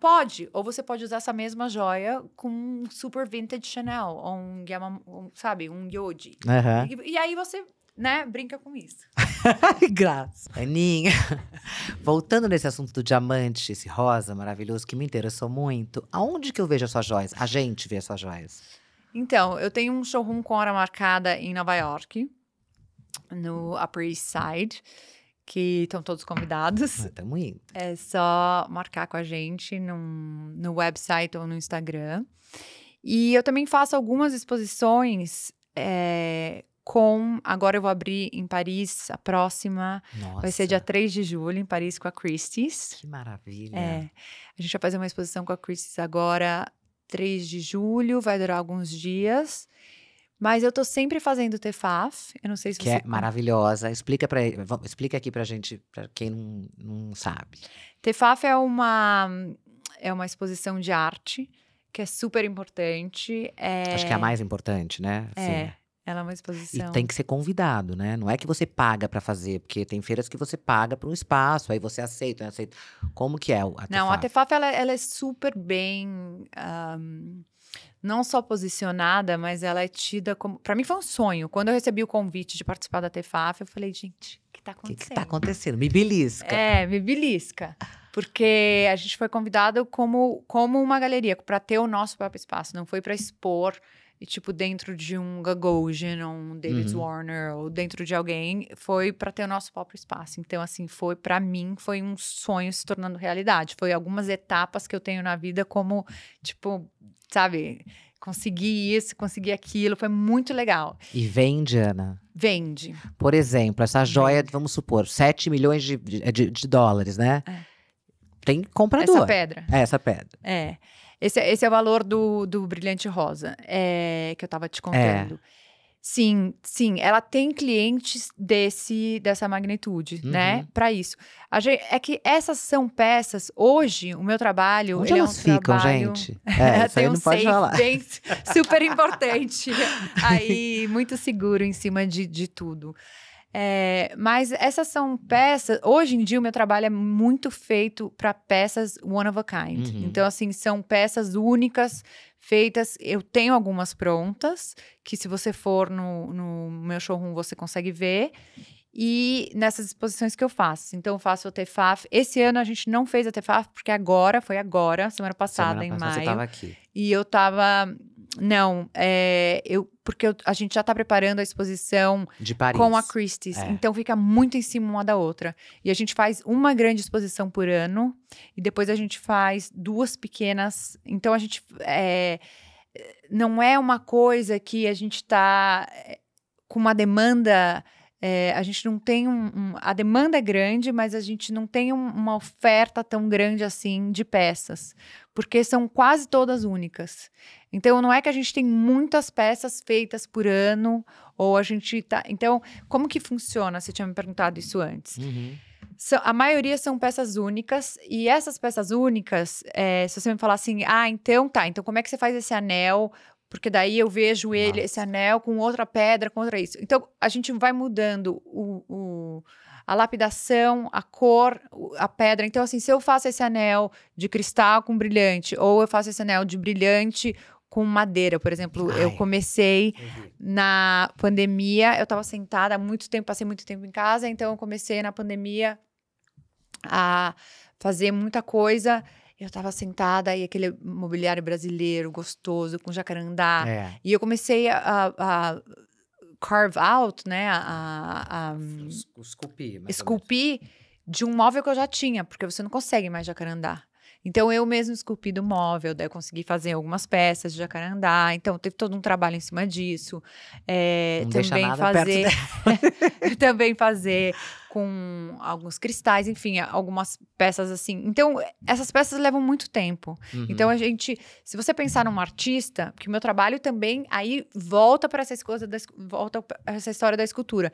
Pode. Ou você pode usar essa mesma joia com um super vintage Chanel, ou um, um sabe, um Yodi. Uhum. E, e, aí você, né, brinca com isso. graças Aninha, voltando nesse assunto do diamante, esse rosa maravilhoso que me interessou muito, aonde que eu vejo as suas joias? A gente vê as suas joias? Então, eu tenho um showroom com hora marcada em Nova York, no Upper East Side que estão todos convidados. Estamos ah, indo. É só marcar com a gente num, no website ou no Instagram. E eu também faço algumas exposições é, com. Agora eu vou abrir em Paris, a próxima. Nossa. Vai ser dia 3 de julho, em Paris, com a Christie's. Que maravilha! É, a gente vai fazer uma exposição com a Christie's agora, 3 de julho, vai durar alguns dias. Mas eu tô sempre fazendo Tefaf, Eu não sei se que você. Que é tá. maravilhosa. Explica, pra, explica aqui pra gente, pra quem não, não sabe. Tefaf é uma, é uma exposição de arte que é super importante. É... Acho que é a mais importante, né? é. Ela é uma exposição. E tem que ser convidado, né? Não é que você paga para fazer, porque tem feiras que você paga para um espaço, aí você aceita, aceita. Como que é o Tefaf? Não, a Tefaf ela, é, ela é super bem não só posicionada, mas ela é tida como. Para mim foi um sonho. Quando eu recebi o convite de participar da TFAF, eu falei, gente, o que está acontecendo? O que, está acontecendo? Me belisca. É, me belisca. Porque a gente foi convidado como, como uma galeria, para ter o nosso próprio espaço, não foi para expor e, tipo, dentro de um Gagosian ou um David uhum. Warner ou dentro de alguém, foi para ter o nosso próprio espaço. Então, assim, foi para mim, foi um sonho se tornando realidade. Foi algumas etapas que eu tenho na vida como, tipo, sabe, consegui isso, consegui aquilo, foi muito legal. E vende, Ana? Vende. Por exemplo, essa joia, vende. vamos supor, 7 milhões de, de, de dólares, né? É. Tem comprador. Essa pedra. É, essa pedra. É. Esse, é, esse é o valor do, do brilhante rosa é, que eu estava te contando. É. Sim, sim, ela tem clientes desse dessa magnitude, uhum. né? Para isso. Gente, é que essas são peças hoje, o meu trabalho, Onde é elas é um ficam, trabalho, gente? É, tem um não pode falar. super importante. aí muito seguro em cima de, de tudo. É, mas essas são peças. Hoje em dia, o meu trabalho é muito feito para peças one of a kind. Uhum. Então, assim, são peças únicas, feitas. Eu tenho algumas prontas, que se você for no, no meu showroom, você consegue ver. E nessas exposições que eu faço. Então, eu faço o TFAF. Esse ano a gente não fez a TFAF, porque agora, foi agora, semana passada, semana em passada, maio. Você tava aqui. E eu tava não, é, eu porque eu, a gente já está preparando a exposição com a Christie's, é. então fica muito em cima uma da outra. E a gente faz uma grande exposição por ano e depois a gente faz duas pequenas. Então a gente é, não é uma coisa que a gente está é, com uma demanda é, a gente não tem um, um, A demanda é grande, mas a gente não tem um, uma oferta tão grande assim de peças, porque são quase todas únicas. Então, não é que a gente tem muitas peças feitas por ano, ou a gente tá. Então, como que funciona? Você tinha me perguntado isso antes. Uhum. a maioria são peças únicas, e essas peças únicas, é, se você me falar assim, ah, então tá, então como é que você faz esse anel? porque daí eu vejo ele, Nossa. esse anel, com outra pedra, contra isso. Então, a gente vai mudando o, o, a lapidação, a cor, a pedra. Então, assim, se eu faço esse anel de cristal com brilhante, ou eu faço esse anel de brilhante com madeira, por exemplo, Ai. eu comecei uhum. na pandemia, eu estava sentada há muito tempo, passei muito tempo em casa, então eu comecei na pandemia a fazer muita coisa eu estava sentada e aquele mobiliário brasileiro gostoso, com jacarandá. É. E eu comecei a, a, carve out, né? A, a, esculpir. Esculpir de um móvel que eu já tinha, porque você não consegue mais jacarandá. Então, eu mesmo esculpi do móvel, daí eu consegui fazer algumas peças de jacarandá. Então, teve todo um trabalho em cima disso. É, também fazer. também fazer com alguns cristais, enfim, algumas peças assim. Então, essas peças levam muito tempo. Então, uhum. Então, a gente, se você pensar num artista, porque o meu trabalho também aí volta para essa coisa da, volta essa história da escultura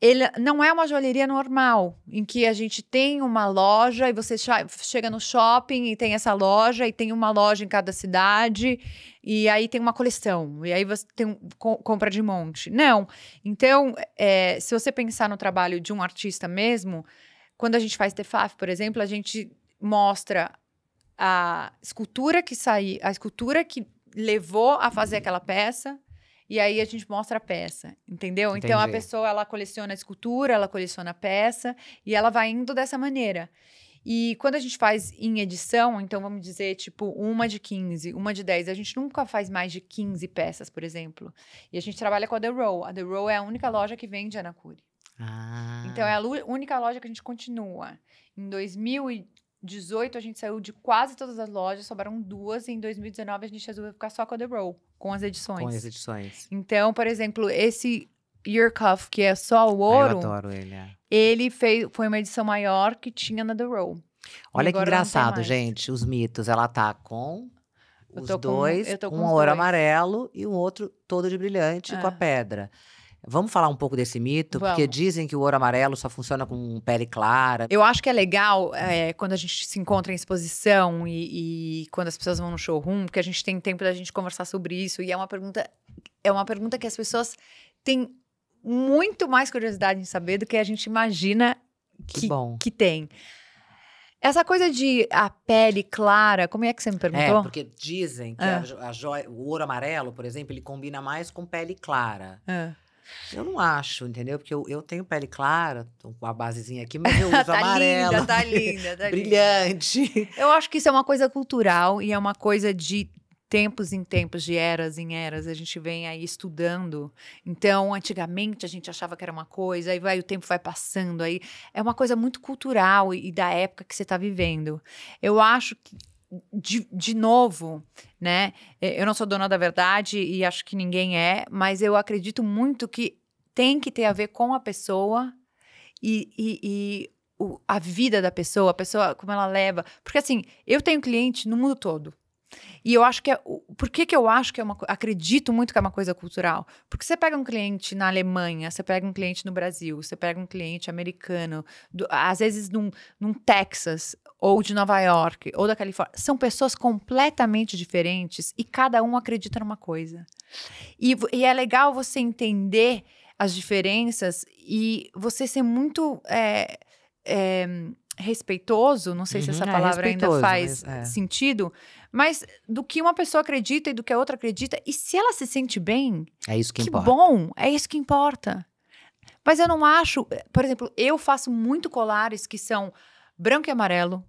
ele não é uma joalheria normal, em que a gente tem uma loja e você chega no shopping e tem essa loja e tem uma loja em cada cidade e aí tem uma coleção e aí você tem um, compra de monte. Não. Então, é, se você pensar no trabalho de um artista mesmo, quando a gente faz TFAF, por exemplo, a gente mostra a escultura que saiu, a escultura que levou a fazer aquela peça e aí a gente mostra a peça, entendeu? Entendi. Então a pessoa ela coleciona a escultura, ela coleciona a peça e ela vai indo dessa maneira. E quando a gente faz em edição, então vamos dizer, tipo, uma de 15, uma de 10, a gente nunca faz mais de 15 peças, por exemplo. E a gente trabalha com a The Row. A The Row é a única loja que vende Anacuri. Ah. Então é a única loja que a gente continua. Em 2000 2018 a gente saiu de quase todas as lojas, sobraram duas, e em 2019 a gente resolveu ficar só com a The Row, com as edições. Com as edições. Então, por exemplo, esse Year Cuff, que é só o ouro. Ah, eu adoro ele. É. Ele fez, foi uma edição maior que tinha na The Row. Olha que engraçado, gente, os mitos. Ela tá com os dois, com, um ouro dois. amarelo e um outro todo de brilhante é. com a é. pedra. Vamos falar um pouco desse mito? Vamos. Porque dizem que o ouro amarelo só funciona com pele clara. Eu acho que é legal é, quando a gente se encontra em exposição e, e, quando as pessoas vão no showroom, porque a gente tem tempo da gente conversar sobre isso. E é uma pergunta, é uma pergunta que as pessoas têm muito mais curiosidade em saber do que a gente imagina que, que, bom. que tem. Essa coisa de a pele clara, como é que você me é, perguntou? É, porque dizem que ah. a, a joia, o ouro amarelo, por exemplo, ele combina mais com pele clara. É. Eu não acho, entendeu? Porque eu, eu tenho pele clara, tô com a basezinha aqui, mas eu uso tá amarela. Linda, tá linda, tá brilhante. linda. Eu acho que isso é uma coisa cultural e é uma coisa de tempos em tempos, de eras em eras, a gente vem aí estudando. Então, antigamente a gente achava que era uma coisa, aí vai o tempo vai passando aí. É uma coisa muito cultural e, e da época que você está vivendo. Eu acho que de, de novo, né? É, eu não sou dona da verdade e acho que ninguém é, mas eu acredito muito que tem que ter a ver com a pessoa e, e, e o, a vida da pessoa, a pessoa, como ela leva. Porque assim, eu tenho cliente no mundo todo. E eu acho que é. Por que, que eu acho que é uma. Acredito muito que é uma coisa cultural. Porque você pega um cliente na Alemanha, você pega um cliente no Brasil, você pega um cliente americano, do, às vezes num, num Texas, ou de Nova York, ou da Califórnia. São pessoas completamente diferentes e cada um acredita numa coisa. E, e é legal você entender as diferenças e você ser muito. É, é, respeitoso, não sei uhum, se essa é, palavra é ainda faz sentido, mas do que uma pessoa acredita e do que a outra acredita. E se ela se sente bem, é isso que, que importa. bom, é isso que importa. Mas eu não acho, por exemplo, eu faço muito colares que são branco e amarelo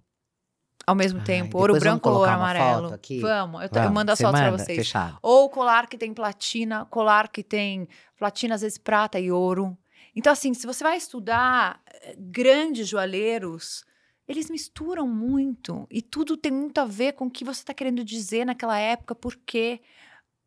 ao mesmo Ai, tempo, ouro branco ou ouro amarelo. Aqui. Vamos, eu, vamos, eu mando as fotos para vocês. Ou colar que tem platina, colar que tem platina às vezes prata e ouro. Então assim, se você vai estudar eh, grandes joalheiros, eles misturam muito e tudo tem muito a ver com o que você está querendo dizer naquela época, por quê,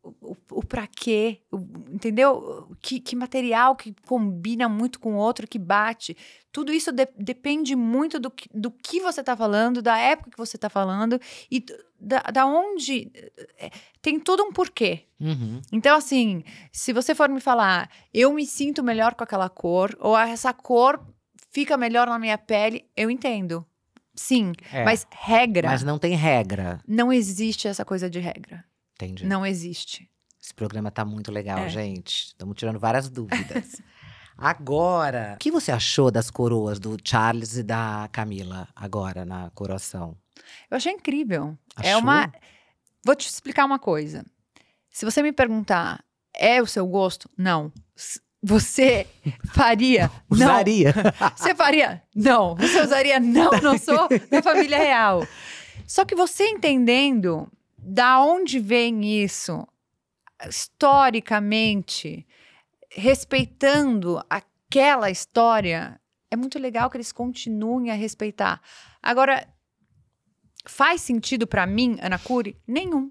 o, o, o para quê, o, entendeu? Que, que, material que combina muito com o outro, que bate. Tudo isso de, depende muito do que, do que você está falando, da época que você está falando e da, da onde. É, tem todo um porquê. Uhum. Então, assim, se você for me falar, eu me sinto melhor com aquela cor, ou essa cor fica melhor na minha pele, eu entendo. Sim, é. mas regra. Mas não tem regra. Não existe essa coisa de regra. Entendi. Não existe. Esse programa tá muito legal, é. gente. Estamos tirando várias dúvidas. agora, o que você achou das coroas do Charles e da Camila agora na coroação? Eu achei incrível. É achou? É uma Vou te explicar uma coisa. Se você me perguntar, é o seu gosto? Não. Você faria? usaria. Não. Você faria? Não. Você usaria? Não, não sou da família real. Só que você entendendo da onde vem isso, historicamente, respeitando aquela história, é muito legal que eles continuem a respeitar. Agora, faz sentido para mim, Ana Curi? Nenhum.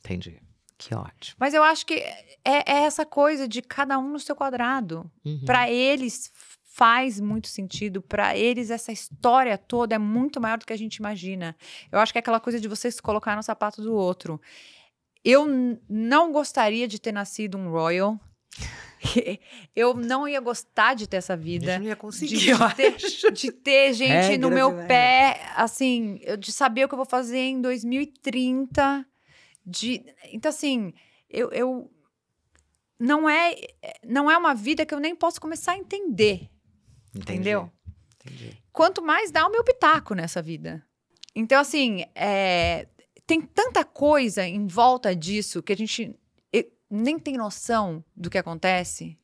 Entendi. Que ótimo. Mas eu acho que é, é essa coisa de cada um no seu quadrado. Uhum. Para eles faz muito sentido para eles essa história toda é muito maior do que a gente imagina. Eu acho que é aquela coisa de você se colocar no sapato do outro. Eu não gostaria de ter nascido um royal. eu não ia gostar de ter essa vida. Eu não ia conseguir. De, de, ter, de ter, gente é, no meu pé, assim, de saber o que eu vou fazer em 2030. De, então, assim, eu, eu não é não é uma vida que eu nem posso começar a entender. Entendi. Entendeu? Entendi. Quanto mais dá o meu pitaco nessa vida. Então, assim, é, tem tanta coisa em volta disso que a gente nem tem noção do que acontece.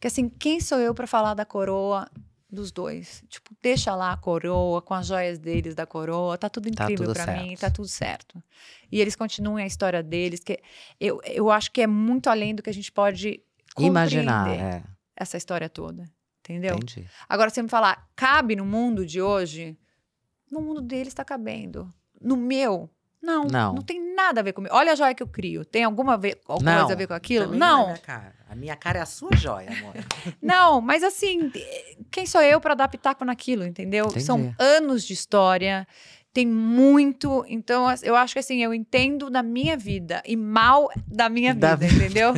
Que assim, quem sou eu para falar da coroa dos dois. Tipo, deixa lá a coroa, com as joias deles da coroa, tá tudo tá incrível tá para mim, tá tudo certo. E eles continuem a história deles, que eu, eu acho que é muito além do que a gente pode imaginar é. essa história toda. Entendeu? Entendi. Agora, você me falar, cabe no mundo de hoje? No mundo deles tá cabendo. No meu, não, não, não tem nada a ver comigo. Olha a joia que eu crio. Tem alguma, ve... alguma coisa a ver com aquilo? Não. não é A minha cara é a sua joia, amor. não, mas assim, quem sou eu para adaptar com naquilo, entendeu? Entendi. São anos de história, tem muito. Então, eu acho que assim, eu entendo da minha vida e mal da minha vida, da... entendeu?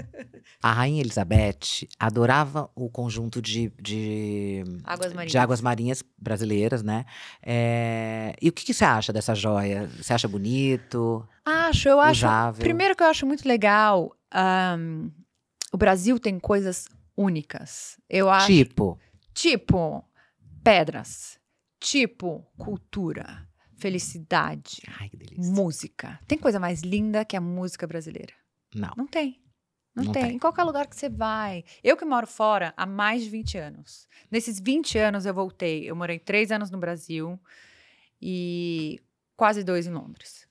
a Rainha Elizabeth adorava o conjunto de, de, águas, marinhas. de águas marinhas brasileiras, né? É... E o que, que você acha dessa joia? Você acha bonito? Acho, eu acho. Usável? Primeiro que eu acho muito legal. Um, o Brasil tem coisas únicas. Eu acho. Tipo. Tipo, pedras. Tipo, cultura, felicidade, Ai, música. Tem coisa mais linda que a música brasileira? Não. Não tem. Não, não tem. tem. Em qualquer lugar que você vai. Eu que moro fora há mais de 20 anos. Nesses 20 anos eu voltei. Eu morei três anos no Brasil e quase dois em Londres.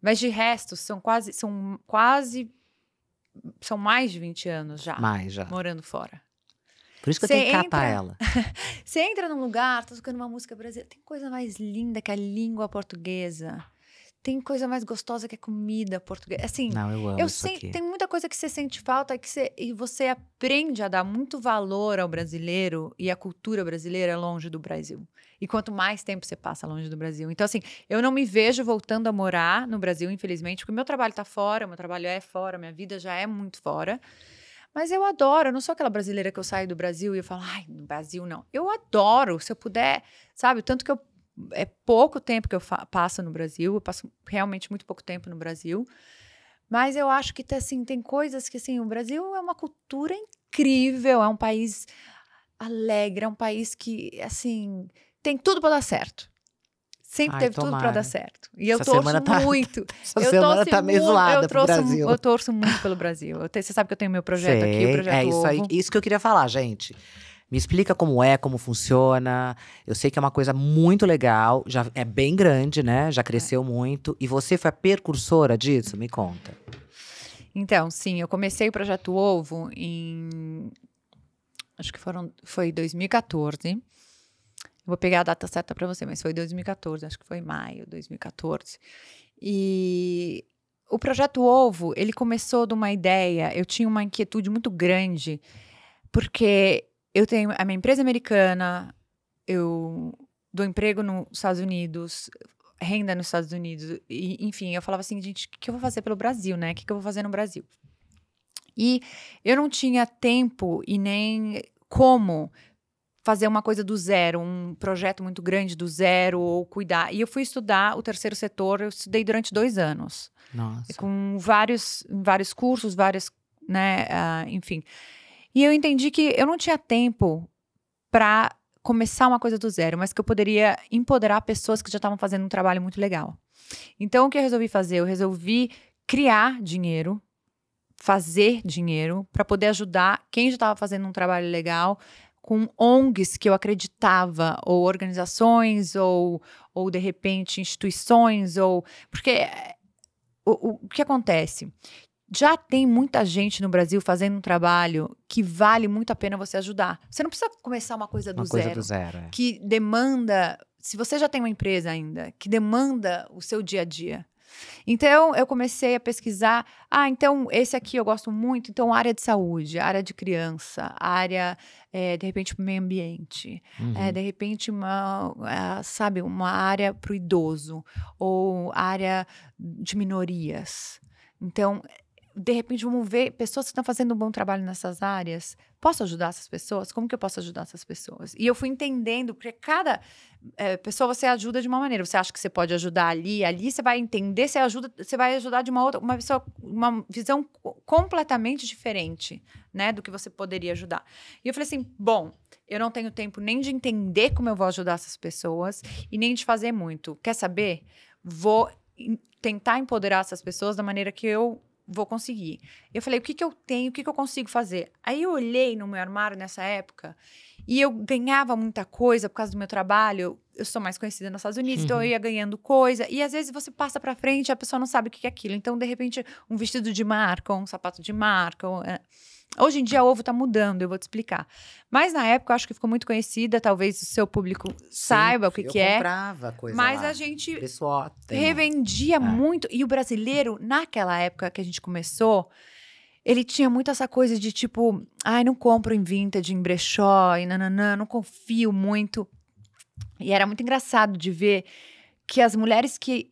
Mas de resto, são quase. São quase. São mais de 20 anos já. Mais já. Morando fora. Por isso que Cê eu tenho que entra... ela. Você entra num lugar, tá tocando uma música brasileira, tem coisa mais linda que a língua portuguesa. Tem coisa mais gostosa que a comida portuguesa. Assim, Não, eu amo eu isso sei, aqui. tem muita coisa que você sente falta que você, e você aprende a dar muito valor ao brasileiro e à cultura brasileira longe do Brasil. E quanto mais tempo você passa longe do Brasil. Então, assim, eu não me vejo voltando a morar no Brasil, infelizmente, porque meu trabalho tá fora, meu trabalho é fora, minha vida já é muito fora. Mas eu adoro, eu não sou aquela brasileira que eu saio do Brasil e eu falo, ai, no Brasil não. Eu adoro, se eu puder, sabe? Tanto que eu. É pouco tempo que eu passo no Brasil, eu passo realmente muito pouco tempo no Brasil. Mas eu acho que tá, assim, tem coisas que assim, o Brasil é uma cultura incrível, é um país alegre, é um país que assim tem tudo para dar certo. Sempre Ai, teve tomara. tudo para dar certo. E eu essa torço tá, muito. Essa eu semana torço tá meio zoada Brasil. Eu torço muito pelo Brasil. Te, você sabe que eu tenho meu projeto Sei, aqui, o projeto É isso Ovo. aí, isso que eu queria falar, gente. Me explica como é, como funciona. Eu sei que é uma coisa muito legal, já é bem grande, né? Já é. cresceu é. muito. E você foi a percursora disso? Me conta. Então, sim, eu comecei o projeto Ovo em acho que foram foi 2014. Vou pegar a data certa para você, mas foi 2014, acho que foi maio de 2014. E o projeto Ovo, ele começou de uma ideia, eu tinha uma inquietude muito grande, porque eu tenho a minha empresa é americana, eu dou emprego nos Estados Unidos, renda nos Estados Unidos, e, enfim, eu falava assim, gente, o que eu vou fazer pelo Brasil, né? O que eu vou fazer no Brasil? E eu não tinha tempo e nem como fazer uma coisa do zero, um projeto muito grande do zero, ou cuidar. E eu fui estudar o terceiro setor, eu estudei durante dois anos. Nossa. Com vários, vários cursos, várias, né, uh, enfim. E eu entendi que eu não tinha tempo para começar uma coisa do zero, mas que eu poderia empoderar pessoas que já estavam fazendo um trabalho muito legal. Então, o que eu resolvi fazer? Eu resolvi criar dinheiro, fazer dinheiro, para poder ajudar quem já estava fazendo um trabalho legal com ONGs que eu acreditava, ou organizações, ou, ou de repente instituições, ou. Porque eh, o, o que acontece? já tem muita gente no Brasil fazendo um trabalho que vale muito a pena você ajudar. Você não precisa começar uma coisa do uma zero. Coisa do zero é. Que demanda. Se você já tem uma empresa ainda, que demanda o seu dia a dia. Então, eu comecei a pesquisar. Ah, então esse aqui eu gosto muito. Então, área de saúde, área de criança, área, é, de repente, meio ambiente. Eh, uhum. É, de repente, uma, é, sabe, uma área para o idoso ou área de minorias. Então, de repente, vamos ver pessoas que estão fazendo um bom trabalho nessas áreas. Posso ajudar essas pessoas? Como que eu posso ajudar essas pessoas? E eu fui entendendo, porque cada é, pessoa você ajuda de uma maneira. Você acha que você pode ajudar ali, ali, você vai entender, você ajuda, você vai ajudar de uma outra, uma pessoa, uma visão completamente diferente, né, do que você poderia ajudar. E eu falei assim, bom, eu não tenho tempo nem de entender como eu vou ajudar essas pessoas e nem de fazer muito. Quer saber? Vou tentar empoderar essas pessoas da maneira que eu vou conseguir. Eu falei, o que, que eu tenho, o que, que eu consigo fazer? Aí eu olhei no meu armário nessa época e eu ganhava muita coisa por causa do meu trabalho. Eu sou mais conhecida nos Estados Unidos, uhum. então eu uhum. ia ganhando coisa. E às vezes você passa para frente e a pessoa não sabe o que, que é aquilo. Então, de repente, um vestido de marca, um sapato de marca. é... Hoje em dia o ovo está mudando, eu vou te explicar. Mas na época eu acho que ficou muito conhecida, talvez o seu público saiba Sim, o que, eu que é. comprava coisa Mas lá. a gente Pessoal, revendia é. muito. E o brasileiro, naquela época que a gente começou, ele tinha muito essa coisa de tipo, ai, não compro em vintage, em brechó, e nananã, não confio muito. E era muito engraçado de ver que as mulheres que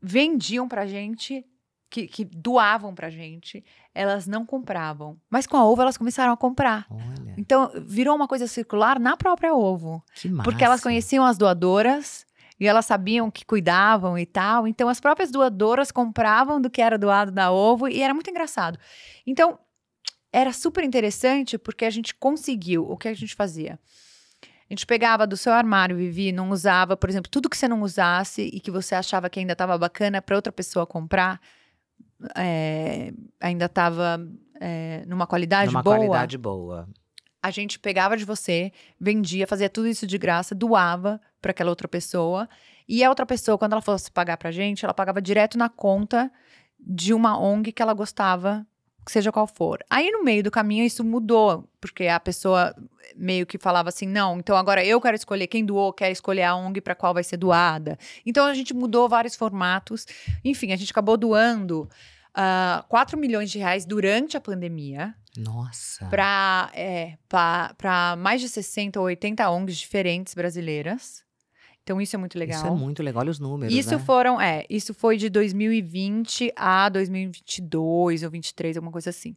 vendiam pra gente que, que doavam pra gente, elas não compravam. Mas com a ovo elas começaram a comprar. Olha. Então virou uma coisa circular na própria ovo. Que massa. Porque elas conheciam as doadoras e elas sabiam que cuidavam e tal. Então as próprias doadoras compravam do que era doado da ovo e era muito engraçado. Então era super interessante porque a gente conseguiu. O que a gente fazia? A gente pegava do seu armário, Vivi, não usava, por exemplo, tudo que você não usasse e que você achava que ainda estava bacana para outra pessoa comprar, é, ainda estava é, numa qualidade numa boa. qualidade boa. A gente pegava de você, vendia, fazia tudo isso de graça, doava para aquela outra pessoa. E a outra pessoa, quando ela fosse pagar a gente, ela pagava direto na conta de uma ONG que ela gostava seja qual for. Aí no meio do caminho isso mudou, porque a pessoa meio que falava assim: não, então agora eu quero escolher quem doou, quer escolher a ONG para qual vai ser doada. Então a gente mudou vários formatos. Enfim, a gente acabou doando uh, ah, 4 milhões de reais durante a pandemia. Nossa! Para é, mais de 60 ou 80 ONGs diferentes brasileiras. Então isso é muito legal. Isso é muito legal, olha os números. Isso né? foram, é, isso foi de 2020 a 2022 ou 23, alguma coisa assim.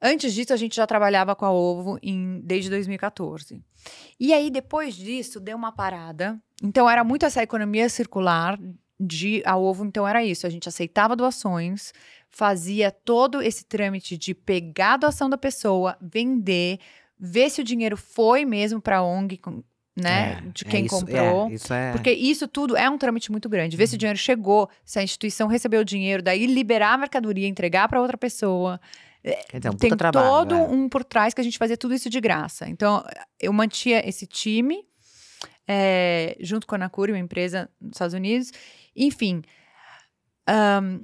Antes disso, a gente já trabalhava com a Ovo em, desde 2014. E aí, depois disso, deu uma parada. Então, era muito essa economia circular de a Ovo. Então, era isso. A gente aceitava doações, fazia todo esse trâmite de pegar a doação da pessoa, vender, ver se o dinheiro foi mesmo para a ONG, né? É, de é quem é isso, comprou. É, isso porque isso tudo é um trâmite muito grande. Ver uhum. se o dinheiro chegou, se a instituição recebeu o dinheiro, daí liberar a mercadoria, entregar para outra pessoa. É, é um Tem trabalho, todo um por trás que a gente fazia tudo isso de graça. Então, eu mantia esse time, junto com a Nakuri, uma empresa nos Estados Unidos. Enfim. Um,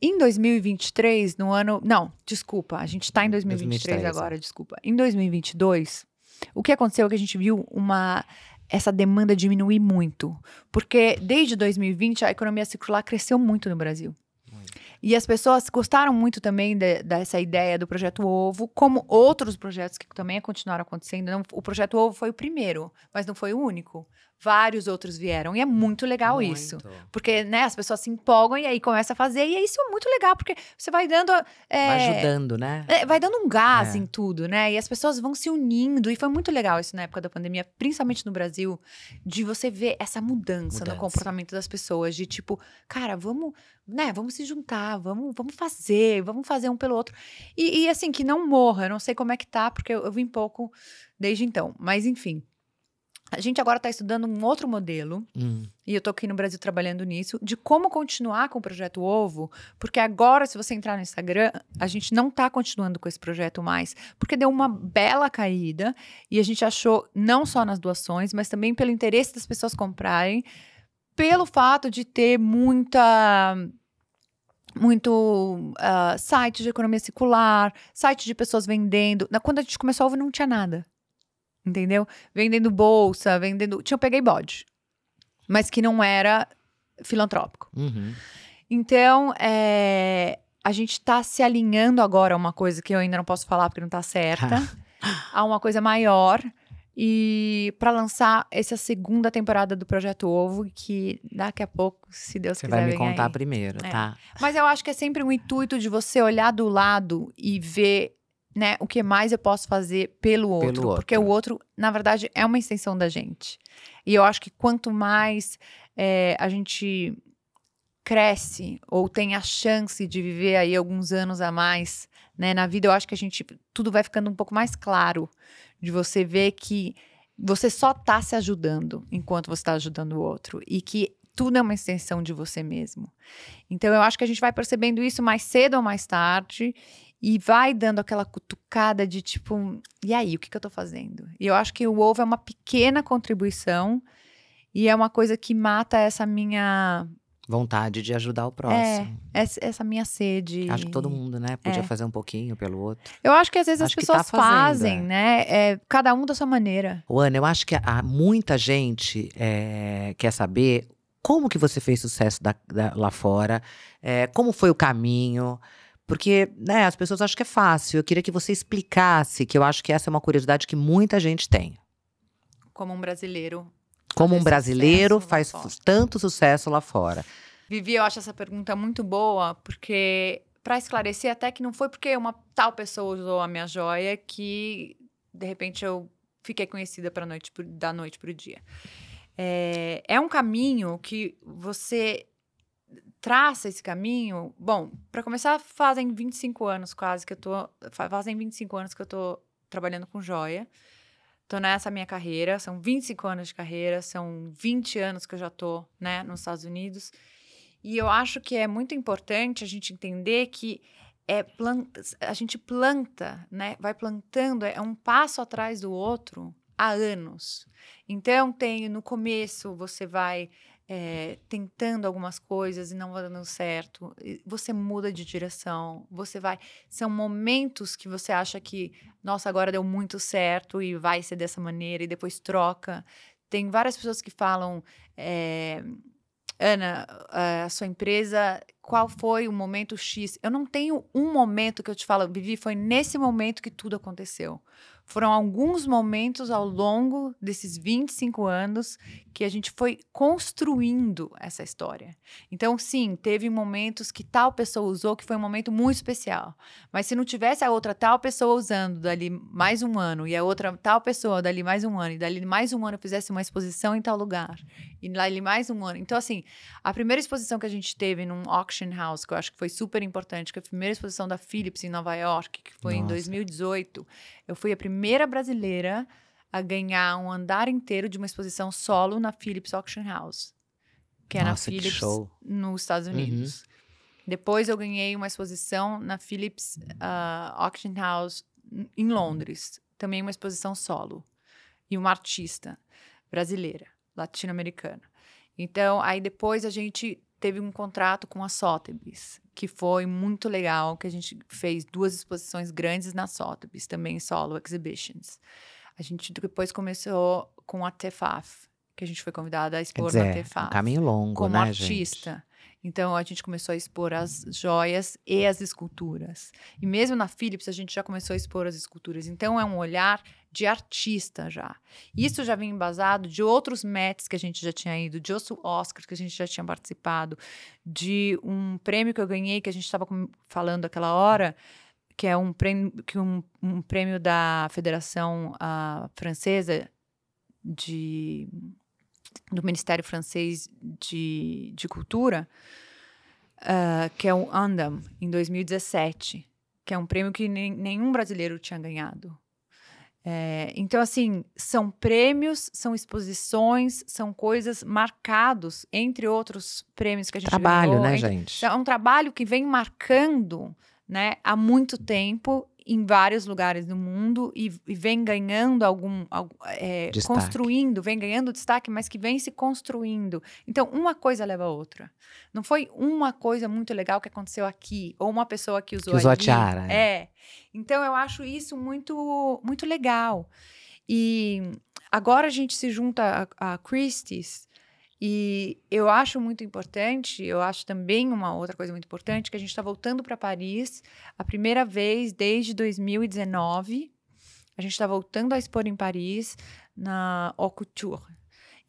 em 2023, no ano. Não, desculpa, a gente está em 2023, 2023 agora, desculpa. Em 2022 o que aconteceu é que a gente viu uma essa demanda diminuir muito, porque desde 2020 a economia circular cresceu muito no Brasil. E as pessoas gostaram muito também de, dessa ideia do projeto Ovo, como outros projetos que também continuaram acontecendo. Não, o projeto Ovo foi o primeiro, mas não foi o único vários outros vieram. E é muito legal muito. isso. Porque, né, as pessoas se empolgam e aí começa a fazer. E é isso é muito legal, porque você vai dando. É, vai ajudando, né? É, vai dando um gás é. em tudo, né? E as pessoas vão se unindo. E foi muito legal isso na época da pandemia, principalmente no Brasil, de você ver essa mudança, mudança. no comportamento das pessoas. De tipo, cara, vamos, né, vamos se juntar, vamos, vamos fazer, vamos fazer um pelo outro. E, e assim, que não morra. Eu não sei como é que tá, porque eu, eu vim pouco desde então. Mas enfim. A gente agora está estudando um outro modelo, hum. e eu estou aqui no Brasil trabalhando nisso, de como continuar com o projeto Ovo, porque agora, se você entrar no Instagram, a gente não está continuando com esse projeto mais, porque deu uma bela caída, e a gente achou, não só nas doações, mas também pelo interesse das pessoas comprarem, pelo fato de ter muita muito uh, site de economia circular, site de pessoas vendendo. Quando a gente começou a Ovo não tinha nada entendeu? Vendendo bolsa, vendendo. Tinha, eu peguei bode, mas que não era filantrópico. Uhum. Então, é, a gente está se alinhando agora a uma coisa que eu ainda não posso falar porque não está certa, a uma coisa maior. E para lançar essa segunda temporada do Projeto Ovo, que daqui a pouco, se Deus você quiser. Você vai me contar aí. primeiro, é. tá? Mas eu acho que é sempre um intuito de você olhar do lado e ver né, o que mais eu posso fazer pelo outro, pelo outro, porque o outro, na verdade, é uma extensão da gente. E eu acho que quanto mais é, a gente cresce ou tem a chance de viver aí alguns anos a mais, né, na vida, eu acho que a gente tudo vai ficando um pouco mais claro de você ver que você só está se ajudando enquanto você está ajudando o outro e que tudo é uma extensão de você mesmo. Então eu acho que a gente vai percebendo isso mais cedo ou mais tarde e vai dando aquela cutucada de tipo, e aí, o que, que eu tô fazendo? E eu acho que o ovo é uma pequena contribuição e é uma coisa que mata essa minha. Vontade de ajudar o próximo. É, essa, essa minha sede. Acho que todo mundo, né? Podia é. fazer um pouquinho pelo outro. Eu acho que às vezes acho as pessoas tá fazendo, é. fazem, é. né? É, cada um da sua maneira. O Ana, eu acho que há muita gente é, quer saber como que você fez sucesso da, da, lá fora, é, como foi o caminho. Porque né, as pessoas acham que é fácil. Eu queria que você explicasse, que eu acho que essa é uma curiosidade que muita gente tem. Como um brasileiro. Como um brasileiro faz tanto sucesso lá fora. Vivi, eu acho essa pergunta muito boa, porque para esclarecer até que não foi porque uma tal pessoa usou a minha joia que de repente eu fiquei conhecida para noite da noite para o dia. É, é um caminho que você traça esse caminho, bom, para começar, fazem 25 anos quase que eu tô. Fazem 25 anos que eu tô trabalhando com joia. Tô nessa minha carreira, são 25 anos de carreira, são 20 anos que eu já tô, né, nos Estados Unidos. E eu acho que é muito importante a gente entender que é planta, a gente planta, né, vai plantando, é, é um passo atrás do outro há anos. Então, tem no começo, você vai é, tentando algumas coisas e não vai dando certo, você muda de direção, você vai. São momentos que você acha que, nossa, agora deu muito certo e vai ser dessa maneira, e depois troca. Tem várias pessoas que falam. É, Ana, a sua empresa, qual foi o momento X? Eu não tenho um momento que eu te falo, Vivi, foi nesse momento que tudo aconteceu. Foram alguns momentos ao longo desses 25 anos que a gente foi construindo essa história. Então, sim, teve momentos que tal pessoa usou que foi um momento muito especial. Mas se não tivesse a outra tal pessoa usando dali mais um ano, e a outra tal pessoa dali mais um ano, e dali mais um ano fizesse uma exposição em tal lugar, e dali mais um ano. Então, assim, a primeira exposição que a gente teve num auction house, que eu acho que foi super importante, que foi a primeira exposição da Philips em Nova York, que foi Nossa. em 2018, eu fui a primeira brasileira a ganhar um andar inteiro de uma exposição solo na Philips Auction House, que Nossa, é na Philips nos Estados uhum. Unidos. Uhum. Depois eu ganhei uma exposição na Philips uh, Auction House em Londres, também uma exposição solo e uma artista brasileira, latino-americana. Então, aí depois a gente teve um contrato com a Sotheby's, que foi muito legal, que a gente fez duas exposições grandes na Sotheby's, também solo exhibitions. A gente depois começou com a Tefaf, que a gente foi convidada a expor dizer, na é Tefaf. Um caminho longo, como né, artista. Gente? Então a gente começou a expor as joias e as esculturas. E mesmo na Philips a gente já começou a expor as esculturas. Então é um olhar de artista já. Isso já vinha embasado de outros Mets que a gente já tinha ido, de outro Oscar que a gente já tinha participado, de um prêmio que eu ganhei que a gente estava falando aquela hora, que é um prêmio, que um, um prêmio da Federação uh, Francesa de, do Ministério Francês de, de Cultura, uh, que é o Andam, em 2017, que é um prêmio que nem, nenhum brasileiro tinha ganhado. É, então, assim, são prêmios, são exposições, são coisas marcados, entre outros prêmios que a gente Trabalho, ganhou, né, entre, gente? Então, é um trabalho que vem marcando né, há muito uhum. tempo em vários lugares do mundo e, e vem ganhando algum, algum é, construindo, vem ganhando destaque, mas que vem se construindo. Então, uma coisa leva a outra. Não foi uma coisa muito legal que aconteceu aqui ou uma pessoa que usou, que usou ali. a tiara. É. é. Então, eu acho isso muito, muito legal. E agora a gente se junta a, a Christie's e eu acho muito importante, eu acho também uma outra coisa muito importante, que a gente está voltando para Paris a primeira vez desde 2019. A gente está voltando a expor em Paris na Haute Couture,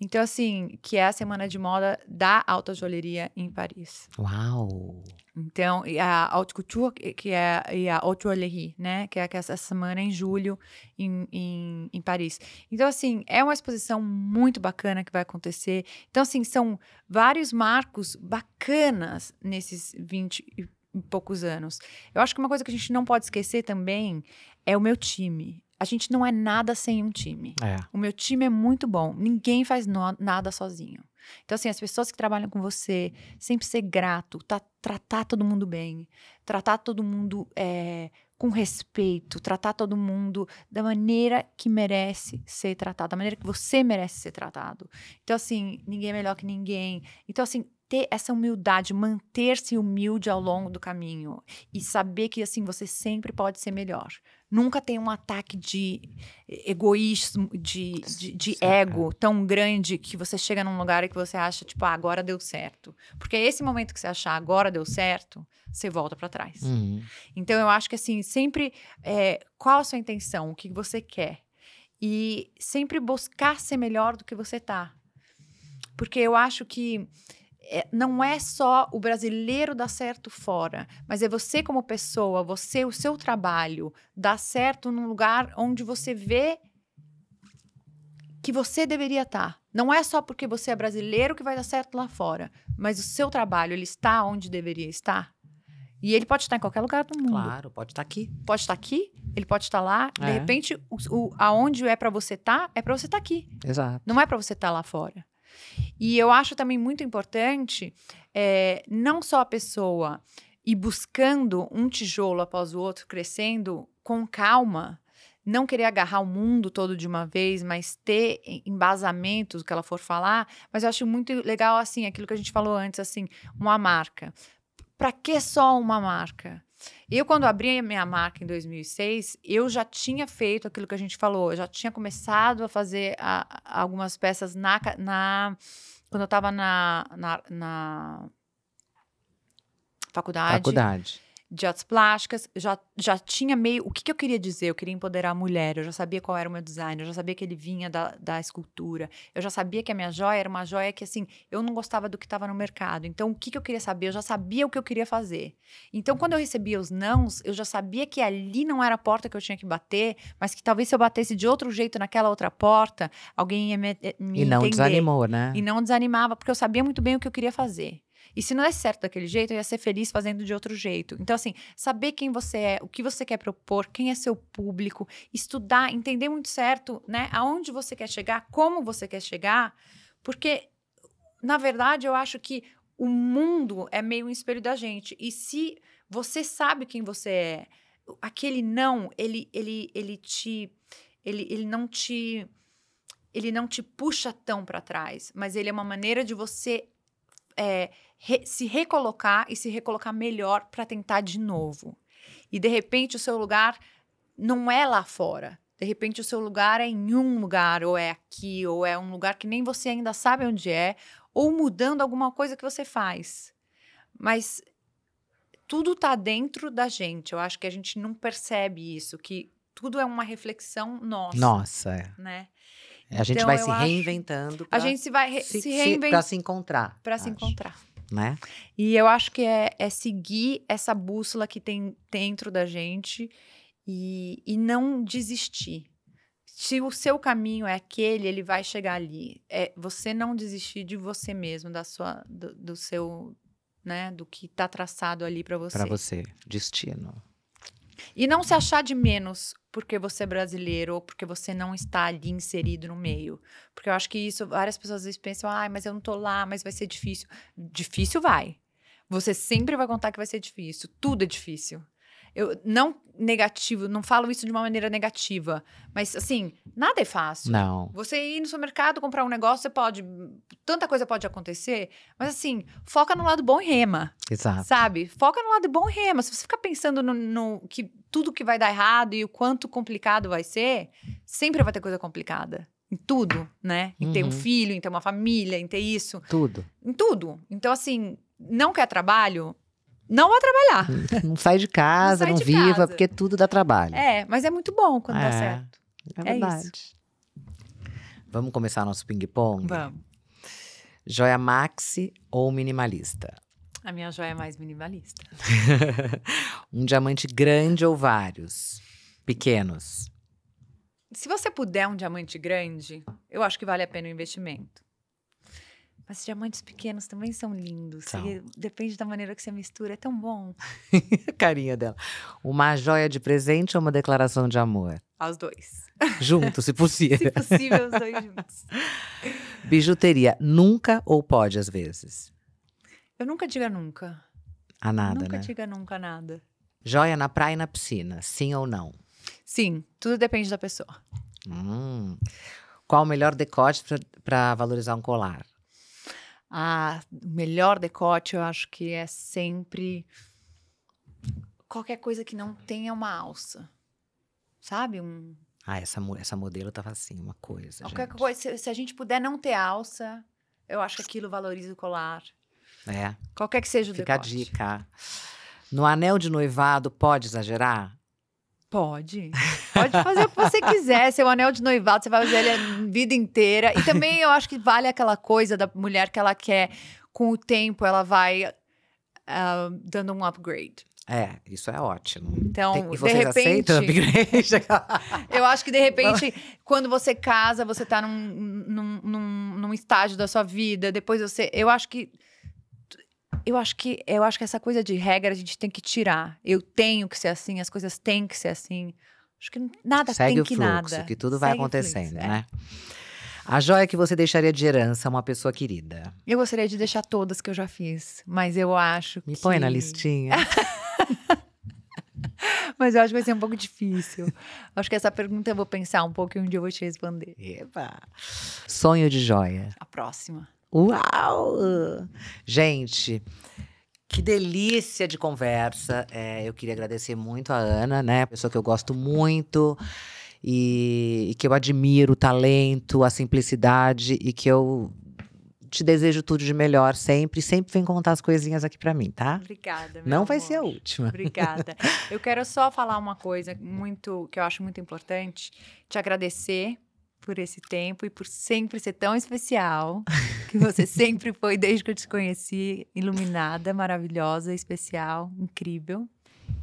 então, assim, que é a semana de moda da alta joalheria em Paris. Uau! Então, a Haute Couture, que é e a Haute joalherie, né? Que é essa semana em julho em, em, em Paris. Então, assim, é uma exposição muito bacana que vai acontecer. Então, assim, são vários marcos bacanas nesses 20 e poucos anos. Eu acho que uma coisa que a gente não pode esquecer também é o meu time a gente não é nada sem um time. É. O meu time é muito bom. Ninguém faz no, nada sozinho. Então, assim, as pessoas que trabalham com você, sempre ser grato, tá, tratar todo mundo bem, tratar todo mundo é, com respeito, tratar todo mundo da maneira que merece ser tratado, da maneira que você merece ser tratado. Então, assim, ninguém é melhor que ninguém. Então, assim, ter essa humildade, manter-se humilde ao longo do caminho e saber que, assim, você sempre pode ser melhor nunca tem um ataque de egoísmo, de, de, de é. ego tão grande que você chega num lugar e que você acha, tipo, ah, agora deu certo. Porque é esse momento que você achar ah, agora deu certo, você volta para trás. Uhum. Então, eu acho que, assim, sempre... É, qual a sua intenção? O que você quer? E sempre buscar ser melhor do que você tá. Porque eu acho que é, não é só o brasileiro dar certo fora, mas é você como pessoa, você, o seu trabalho, dar certo num lugar onde você vê que você deveria estar. Não é só porque você é brasileiro que vai dar certo lá fora, mas o seu trabalho, ele está onde deveria estar. E ele pode estar em qualquer lugar do mundo. Claro, pode estar aqui. Pode estar aqui, ele pode estar lá. É. De repente, o, o aonde é para você estar, tá, é para você estar tá aqui. Exato. Não é para você estar tá lá fora. E eu acho também muito importante é, não só a pessoa ir buscando um tijolo após o outro, crescendo com calma, não querer agarrar o mundo todo de uma vez, mas ter embasamento do que ela for falar. Mas eu acho muito legal, assim, aquilo que a gente falou antes, assim, uma marca. Para que só uma marca? Eu, quando abri a minha marca em 2006, eu já tinha feito aquilo que a gente falou, eu já tinha começado a fazer a, a algumas peças na, na quando eu estava na, na, na faculdade. Faculdade de artes plásticas, já, já tinha meio. O que, que eu queria dizer? Eu queria empoderar a mulher, eu já sabia qual era o meu design, eu já sabia que ele vinha da, da escultura, eu já sabia que a minha joia era uma joia que, assim, eu não gostava do que estava no mercado. Então, o que, que eu queria saber? Eu já sabia o que eu queria fazer. Então, quando eu recebia os nãos, eu já sabia que ali não era a porta que eu tinha que bater, mas que talvez se eu batesse de outro jeito naquela outra porta, alguém ia me, eh, me e não entender. desanimou, né? E não desanimava, porque eu sabia muito bem o que eu queria fazer. E se não é certo daquele jeito, eu ia ser feliz fazendo de outro jeito. Então, assim, saber quem você é, o que você quer propor, quem é seu público, estudar, entender muito certo, né? Aonde você quer chegar, como você quer chegar, porque, na verdade, eu acho que o mundo é meio um espelho da gente. E se você sabe quem você é, aquele não, ele, ele, ele te. Ele, ele não te ele não te puxa tão para trás, mas ele é uma maneira de você é, re, se recolocar e se recolocar melhor para tentar de novo. E de repente o seu lugar não é lá fora. De repente o seu lugar é em um lugar, ou é aqui, ou é um lugar que nem você ainda sabe onde é, ou mudando alguma coisa que você faz. Mas tudo está dentro da gente. Eu acho que a gente não percebe isso, que tudo é uma reflexão nossa. Nossa, é. Né? A gente então, vai se reinventando. a gente se vai re se, se reinventar. Para se encontrar. Para se encontrar. Né? E eu acho que é, é seguir essa bússola que tem dentro da gente e, e não desistir. Se o seu caminho é aquele, ele vai chegar ali. É você não desistir de você mesmo, da sua, do, do seu, né, do que está traçado ali para você. Para você, destino. E não se achar de menos porque você é brasileiro ou porque você não está ali inserido no meio. Porque eu acho que isso, várias pessoas às vezes pensam, ai, ah, mas eu não tô lá, mas vai ser difícil. Difícil vai. Você sempre vai contar que vai ser difícil. Tudo é difícil. Eu não negativo, não falo isso de uma maneira negativa, mas assim, nada é fácil. Não. Você ir no supermercado comprar um negócio, você pode, tanta coisa pode acontecer, mas assim, foca no lado bom e rema. Exato. Sabe? Foca no lado bom e rema. Se você ficar pensando no, no que tudo que vai dar errado e o quanto complicado vai ser, sempre vai ter coisa complicada em tudo, né? Em uhum. ter um uhum. filho, em ter uma família, em ter isso. Tudo. Em tudo. Então, assim, não quer trabalho, não vá trabalhar. Hum, não sai de casa, não, não de viva, casa. porque tudo dá trabalho. É, mas é muito bom quando é, dá certo. É verdade. É isso. Vamos começar nosso ping-pong? Vamos. Joia maxi ou minimalista? A minha joia é mais minimalista. um diamante grande ou vários? Pequenos? Se você puder um diamante grande, eu acho que vale a pena o investimento. Mas diamantes pequenos também são lindos. depende da maneira que você mistura, é tão bom. Carinha dela. Uma joia de presente ou uma declaração de amor? Aos dois. Juntos, se possível. se possível, os dois juntos. Bijuteria, nunca ou pode às vezes? Eu nunca diga nunca. A nada, nunca né? diga nunca nada. Joia na praia e na piscina, sim ou não? Sim, tudo depende da pessoa. Hum. Qual o melhor decote para valorizar um colar? a ah, melhor decote, eu acho que é sempre qualquer coisa que não tenha uma alça. Sabe? Um... Ah, essa, essa modelo tava assim, uma coisa. Qualquer gente. coisa, se, se, a gente puder não ter alça, eu acho que aquilo valoriza o colar. É. Qualquer que seja o Fica decote. Fica a dica. No anel de noivado, pode exagerar? Pode. Pode fazer o que você quiser. Seu anel de noivado, você vai usar ele a vida inteira. E também eu acho que vale aquela coisa da mulher que ela quer, com o tempo, ela vai uh, dando um upgrade. É, isso é ótimo. Então, Tem, e vocês de repente, upgrade? eu acho que de repente, quando você casa, você tá num, num, num, num estágio da sua vida, depois você. Eu acho que eu acho que eu acho que essa coisa de regra a gente tem que tirar. Eu tenho que ser assim, as coisas têm que ser assim. Acho que nada Segue tem que nada. Segue o fluxo, que tudo vai acontecendo, fluxo, é. né? É. A joia que você deixaria de herança a uma pessoa querida? Eu gostaria de deixar todas que eu já fiz, mas eu acho Me que... põe na listinha. mas eu acho que vai ser um pouco difícil. acho que essa pergunta eu vou pensar um pouco e um dia eu vou te responder. Eba! Sonho de joia. A próxima. Uau! Gente, que delícia de conversa. É, eu queria agradecer muito a Ana, né? Pessoa que eu gosto muito e, e que eu admiro o talento, a simplicidade e que eu te desejo tudo de melhor sempre. Sempre vem contar as coisinhas aqui para mim, tá? Obrigada. Não amor. vai ser a última. Obrigada. Eu quero só falar uma coisa muito que eu acho muito importante, te agradecer por esse tempo e por sempre ser tão especial, que você sempre foi, desde que eu te conheci, iluminada, maravilhosa, especial, incrível.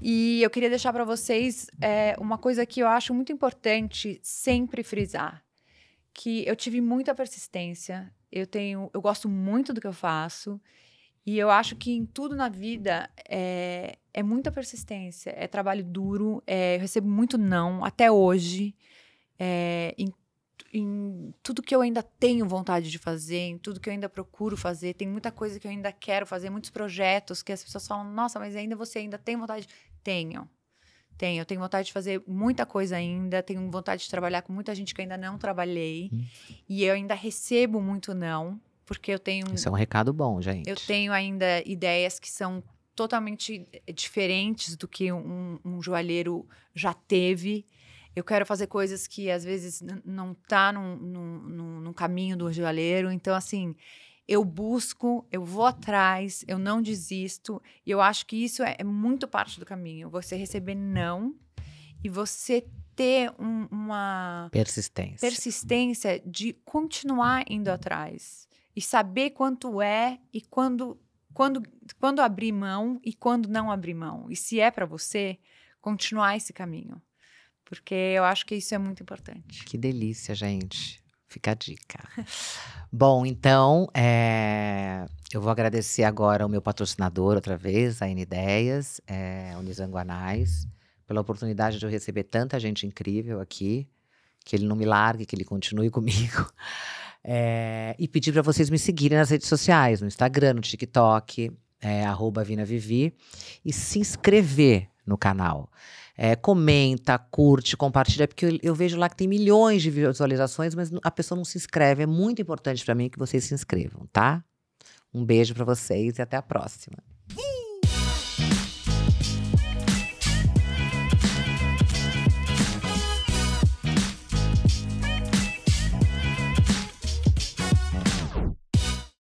E eu queria deixar para vocês é, uma coisa que eu acho muito importante sempre frisar, que eu tive muita persistência, eu tenho, eu gosto muito do que eu faço e eu acho que em tudo na vida é, é muita persistência, é trabalho duro, é, eu recebo muito não até hoje. É, em em tudo que eu ainda tenho vontade de fazer, em tudo que eu ainda procuro fazer. Tem muita coisa que eu ainda quero fazer, muitos projetos que as pessoas falam: nossa, mas ainda você ainda tem vontade? Tenho. Tenho, eu tenho vontade de fazer muita coisa ainda, tenho vontade de trabalhar com muita gente que ainda não trabalhei. Hum. E eu ainda recebo muito não, porque eu tenho. Isso é um recado bom, gente. Eu tenho ainda ideias que são totalmente diferentes do que um, um joalheiro já teve eu quero fazer coisas que às vezes não tá no caminho do joalheiro. Então, assim, eu busco, eu vou atrás, eu não desisto. E eu acho que isso é, é muito parte do caminho. Você receber não e você ter um, uma persistência. persistência de continuar indo atrás e saber quanto é e quando quando quando abrir mão e quando não abrir mão e se é para você continuar esse caminho porque eu acho que isso é muito importante. Que delícia, gente. Fica a dica. Bom, então, é, eu vou agradecer agora o meu patrocinador outra vez, a Nideias, é, Unizanguanais, pela oportunidade de eu receber tanta gente incrível aqui. Que ele não me largue, que ele continue comigo. É, e pedir para vocês me seguirem nas redes sociais, no Instagram, no TikTok, é, arroba Vina Vivi, e se inscrever no canal é, comenta, curte, compartilha, porque eu, eu, vejo lá que tem milhões de visualizações, mas a pessoa não se inscreve. É muito importante para mim que vocês se inscrevam, tá? Um beijo para vocês e até a próxima.